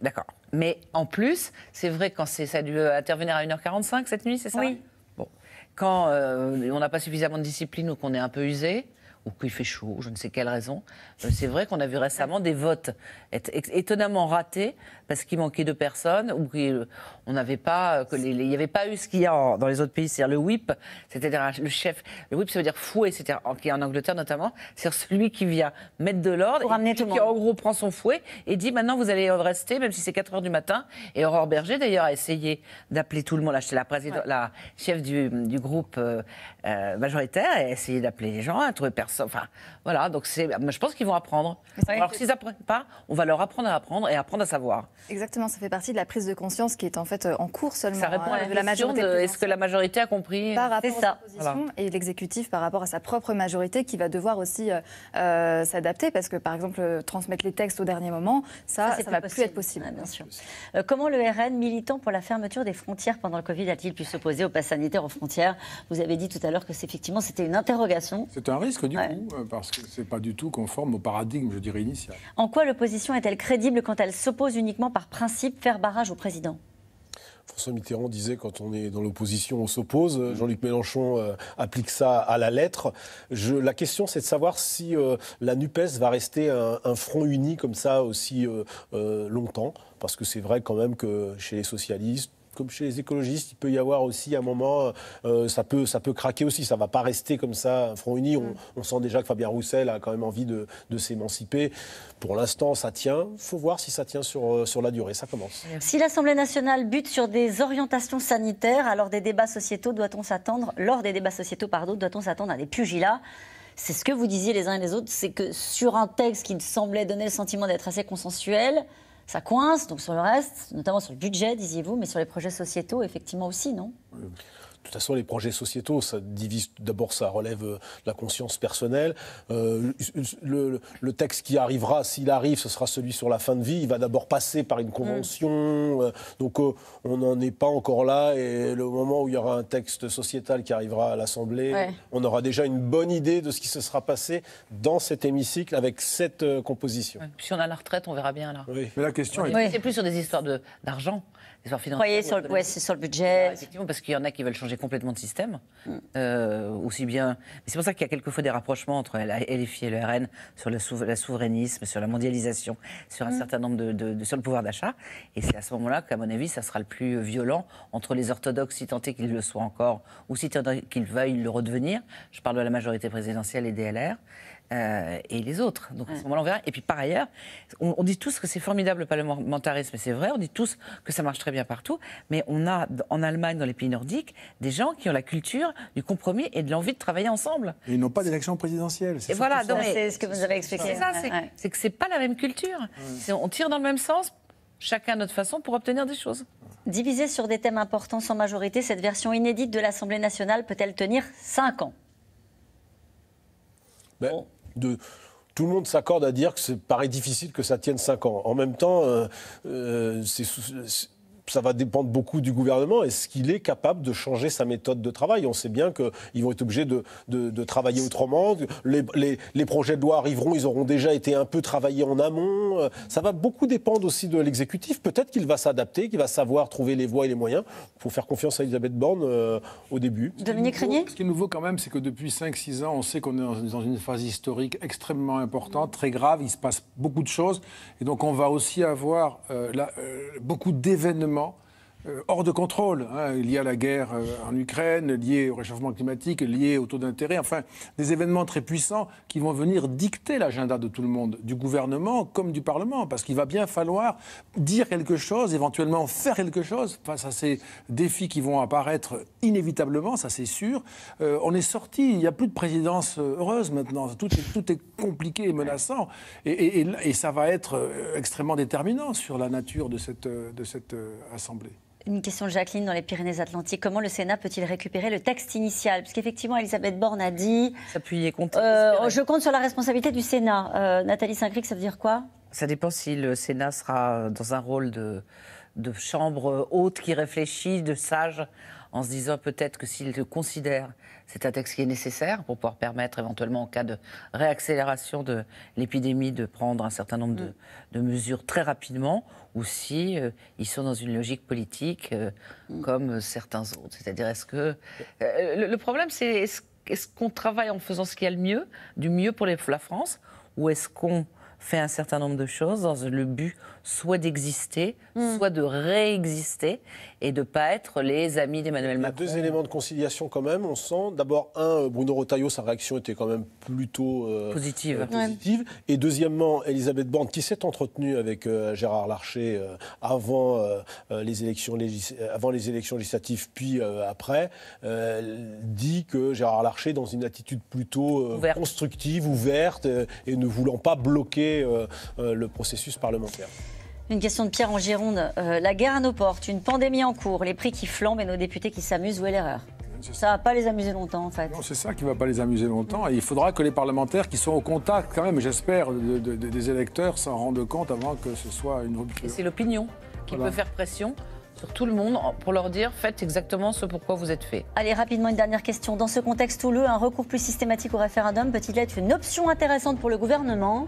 D'accord, Mais en plus, c'est vrai quand ça a dû euh, intervenir à 1h45 cette nuit, c'est ça Oui. Bon. Quand euh, on n'a pas suffisamment de discipline ou qu'on est un peu usé, ou qu'il fait chaud, je ne sais quelle raison. Euh, c'est vrai qu'on a vu récemment des votes être étonnamment ratés parce qu'il manquait de personnes ou qu'on n'avait pas, euh, que n'y avait pas eu ce qu'il y a en, dans les autres pays, c'est-à-dire le whip, c'est-à-dire le chef. Le whip, ça veut dire fouet, c'est-à-dire en, Angleterre notamment, c'est celui qui vient mettre de l'ordre, qui en gros prend son fouet et dit maintenant vous allez rester, même si c'est 4 heures du matin. Et Aurore Berger d'ailleurs a essayé d'appeler tout le monde. Là, la, la chef du, groupe euh, majoritaire, a essayé d'appeler les gens, a trouvé personne. Enfin, voilà, donc je pense qu'ils vont apprendre. Alors s'ils n'apprennent pas, on va leur apprendre à apprendre et apprendre à savoir. Exactement, ça fait partie de la prise de conscience qui est en fait euh, en cours seulement. Ça répond euh, à la, de majorité. Est-ce que la majorité a compris Par rapport ça. et l'exécutif par rapport à sa propre majorité qui va devoir aussi euh, s'adapter parce que par exemple transmettre les textes au dernier moment, ça, ça, ne va plus être possible. bien sûr. comment le RN militant pour la fermeture des frontières pendant le Covid a-t-il pu s'opposer au pass sanitaire aux frontières Vous avez dit tout à l'heure que effectivement c'était une interrogation. C'est un risque du coup. Euh, parce que ce n'est pas du tout conforme au paradigme, je dirais, initial. En quoi l'opposition est-elle crédible quand elle s'oppose uniquement par principe faire barrage au président François Mitterrand disait quand on est dans l'opposition, on s'oppose. Euh, Jean-Luc Mélenchon euh, applique ça à la lettre. la question, c'est de savoir si la NUPES va rester un, front uni comme ça aussi longtemps. Parce que c'est vrai quand même que chez les socialistes, comme chez les écologistes, il peut y avoir aussi à un moment, euh, ça, peut, ça peut craquer aussi, ça ne va pas rester comme ça, Front Uni. Mm. On, sent déjà que Fabien Roussel a quand même envie de, de s'émanciper. Pour l'instant, ça tient. Il faut voir si ça tient sur, euh, sur la durée. Ça commence. Si l'Assemblée nationale bute sur des orientations sanitaires, alors des débats sociétaux, doit-on s'attendre, lors des débats sociétaux, d'autres, doit-on s'attendre à des pugilats c'est ce que vous disiez les uns et les autres, c'est que sur un texte qui semblait donner le sentiment d'être assez consensuel, ça coince, donc sur le reste, notamment sur le budget, disiez-vous, mais sur les projets sociétaux, effectivement aussi, non de toute façon, les projets sociétaux, ça divise. D'abord, ça relève de euh, la conscience personnelle. Euh, le, texte qui arrivera, s'il arrive, ce sera celui sur la fin de vie. Il va d'abord passer par une convention. Mm. Euh, donc, on n'en est pas encore là. Et le moment où il y aura un texte sociétal qui arrivera à l'Assemblée, on aura déjà une bonne idée de ce qui se sera passé dans cet hémicycle avec cette composition. Si on a la retraite, on verra bien là. Oui. Mais la question C'est plus sur des histoires d'argent. L'effort Sur le, ouais, c'est sur le budget. Bah, effectivement, parce qu'il y en a qui veulent changer complètement de système. Hmm. Euh, aussi bien. C'est pour ça qu'il y a quelquefois des rapprochements entre la LFI et le RN sur le, souverainisme, sur la mondialisation, sur un hmm. certain nombre de, sur le pouvoir d'achat. Et c'est à ce moment-là qu'à mon avis, ça sera le plus violent entre les orthodoxes, si tant est qu'ils le soient encore, ou si tant qu'ils veuillent le redevenir. Je parle de la majorité présidentielle et des LR. Euh, et les autres. Donc à ce moment on verra. Et puis par ailleurs, on, dit tous que c'est formidable le parlementarisme, et c'est vrai, on dit tous que ça marche très bien partout, mais on a en Allemagne, dans les pays nordiques, des gens qui ont la culture du compromis et de l'envie de travailler ensemble. Et ils n'ont pas d'élection présidentielle. Et voilà, c'est ce que vous avez expliqué. C'est ça, c'est que c'est pas la même culture. On tire dans le même sens, chacun à notre façon, pour obtenir des choses. Divisé sur des thèmes importants sans majorité, cette version inédite de l'Assemblée nationale peut-elle tenir 5 ans ben, tout le monde s'accorde à dire que ça paraît difficile que ça tienne 5 ans. En même temps, euh, euh, c'est ça va dépendre beaucoup du gouvernement. Est-ce qu'il est capable de changer sa méthode de travail On sait bien qu'ils vont être obligés de, travailler autrement. Les, les, projets de loi arriveront, ils auront déjà été un peu travaillés en amont. Ça va beaucoup dépendre aussi de l'exécutif. Peut-être qu'il va s'adapter, qu'il va savoir trouver les voies et les moyens. Il faut faire confiance à Elisabeth Borne euh, au début. Dominique Régnier Ce qui est nouveau quand même, c'est que depuis 5-6 ans, on sait qu'on est dans une phase historique extrêmement importante, très grave. Il se passe beaucoup de choses. Et donc on va aussi avoir euh, euh, beaucoup d'événements euh, hors de contrôle, hein, lié y à la guerre euh, en Ukraine, lié au réchauffement climatique, lié au taux d'intérêt, enfin des événements très puissants qui vont venir dicter l'agenda de tout le monde, du gouvernement comme du Parlement, parce qu'il va bien falloir dire quelque chose, éventuellement faire quelque chose face à ces défis qui vont apparaître inévitablement, ça c'est sûr. Euh, on est sorti, il n'y a plus de présidence heureuse maintenant, tout est, compliqué et menaçant, et, ça va être extrêmement déterminant sur la nature de cette Assemblée. Une question de Jacqueline dans les Pyrénées-Atlantiques. Comment le Sénat peut-il récupérer le texte initial Parce qu'effectivement, Elisabeth Borne a dit. S'appuyer contre. Euh, je compte sur la responsabilité du Sénat. Euh, Nathalie Saint-Cric, ça veut dire quoi Ça dépend si le Sénat sera dans un rôle de, de chambre haute qui réfléchit, de sage en se disant peut-être que s'ils le considèrent, c'est un texte qui est nécessaire pour pouvoir permettre éventuellement en cas de réaccélération de l'épidémie de prendre un certain nombre de, mm. mesures très rapidement ou si euh, ils sont dans une logique politique euh, mm. comme certains autres. C'est-à-dire est-ce que... Euh, le, problème c'est est-ce qu'on travaille en faisant ce qui est le mieux, du mieux pour la France ou est-ce qu'on fait un certain nombre de choses dans le but soit d'exister, hmm. soit de réexister et de ne pas être les amis d'Emmanuel Macron. deux éléments de conciliation quand même, on sent. D'abord, un, euh, Bruno Retailleau, sa réaction était quand même plutôt euh, euh, positive. positive. Et deuxièmement, Elisabeth Borne, qui s'est entretenue avec Gérard Larcher avant, les élections législatives, puis après, dit que Gérard Larcher, dans une attitude plutôt constructive, ouverte, et ne voulant pas bloquer le processus parlementaire. Une question de Pierre en Gironde. Euh, la guerre à nos portes, une pandémie en cours, les prix qui flambent et nos députés qui s'amusent. Où est l'erreur ça ne va pas les amuser longtemps, en fait. Non, c'est ça qui ne va pas les amuser longtemps. Et il faudra que les parlementaires qui sont au contact, quand même, j'espère, des électeurs s'en rendent compte avant que ce soit une rupture. Et c'est l'opinion qui peut faire pression sur tout le monde pour leur dire faites exactement ce pourquoi vous êtes fait. Allez, rapidement, une dernière question. Dans ce contexte houleux, un recours plus systématique au référendum peut-il être une option intéressante pour le gouvernement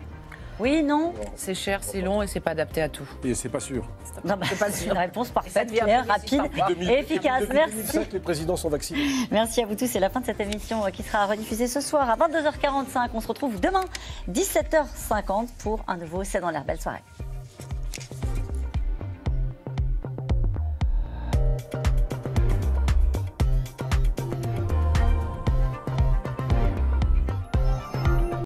oui, non. C'est cher, c'est long et c'est pas adapté à tout. Et c'est pas sûr. Bah, c'est pas une réponse parfaite, claire, rapide et efficace. Merci. les présidents sont vaccinés. Merci à vous tous. C'est la fin de cette émission euh, qui sera rediffusée ce soir à 22h45. On se retrouve demain, 17h50 pour un nouveau C'est dans l'air. Belle soirée.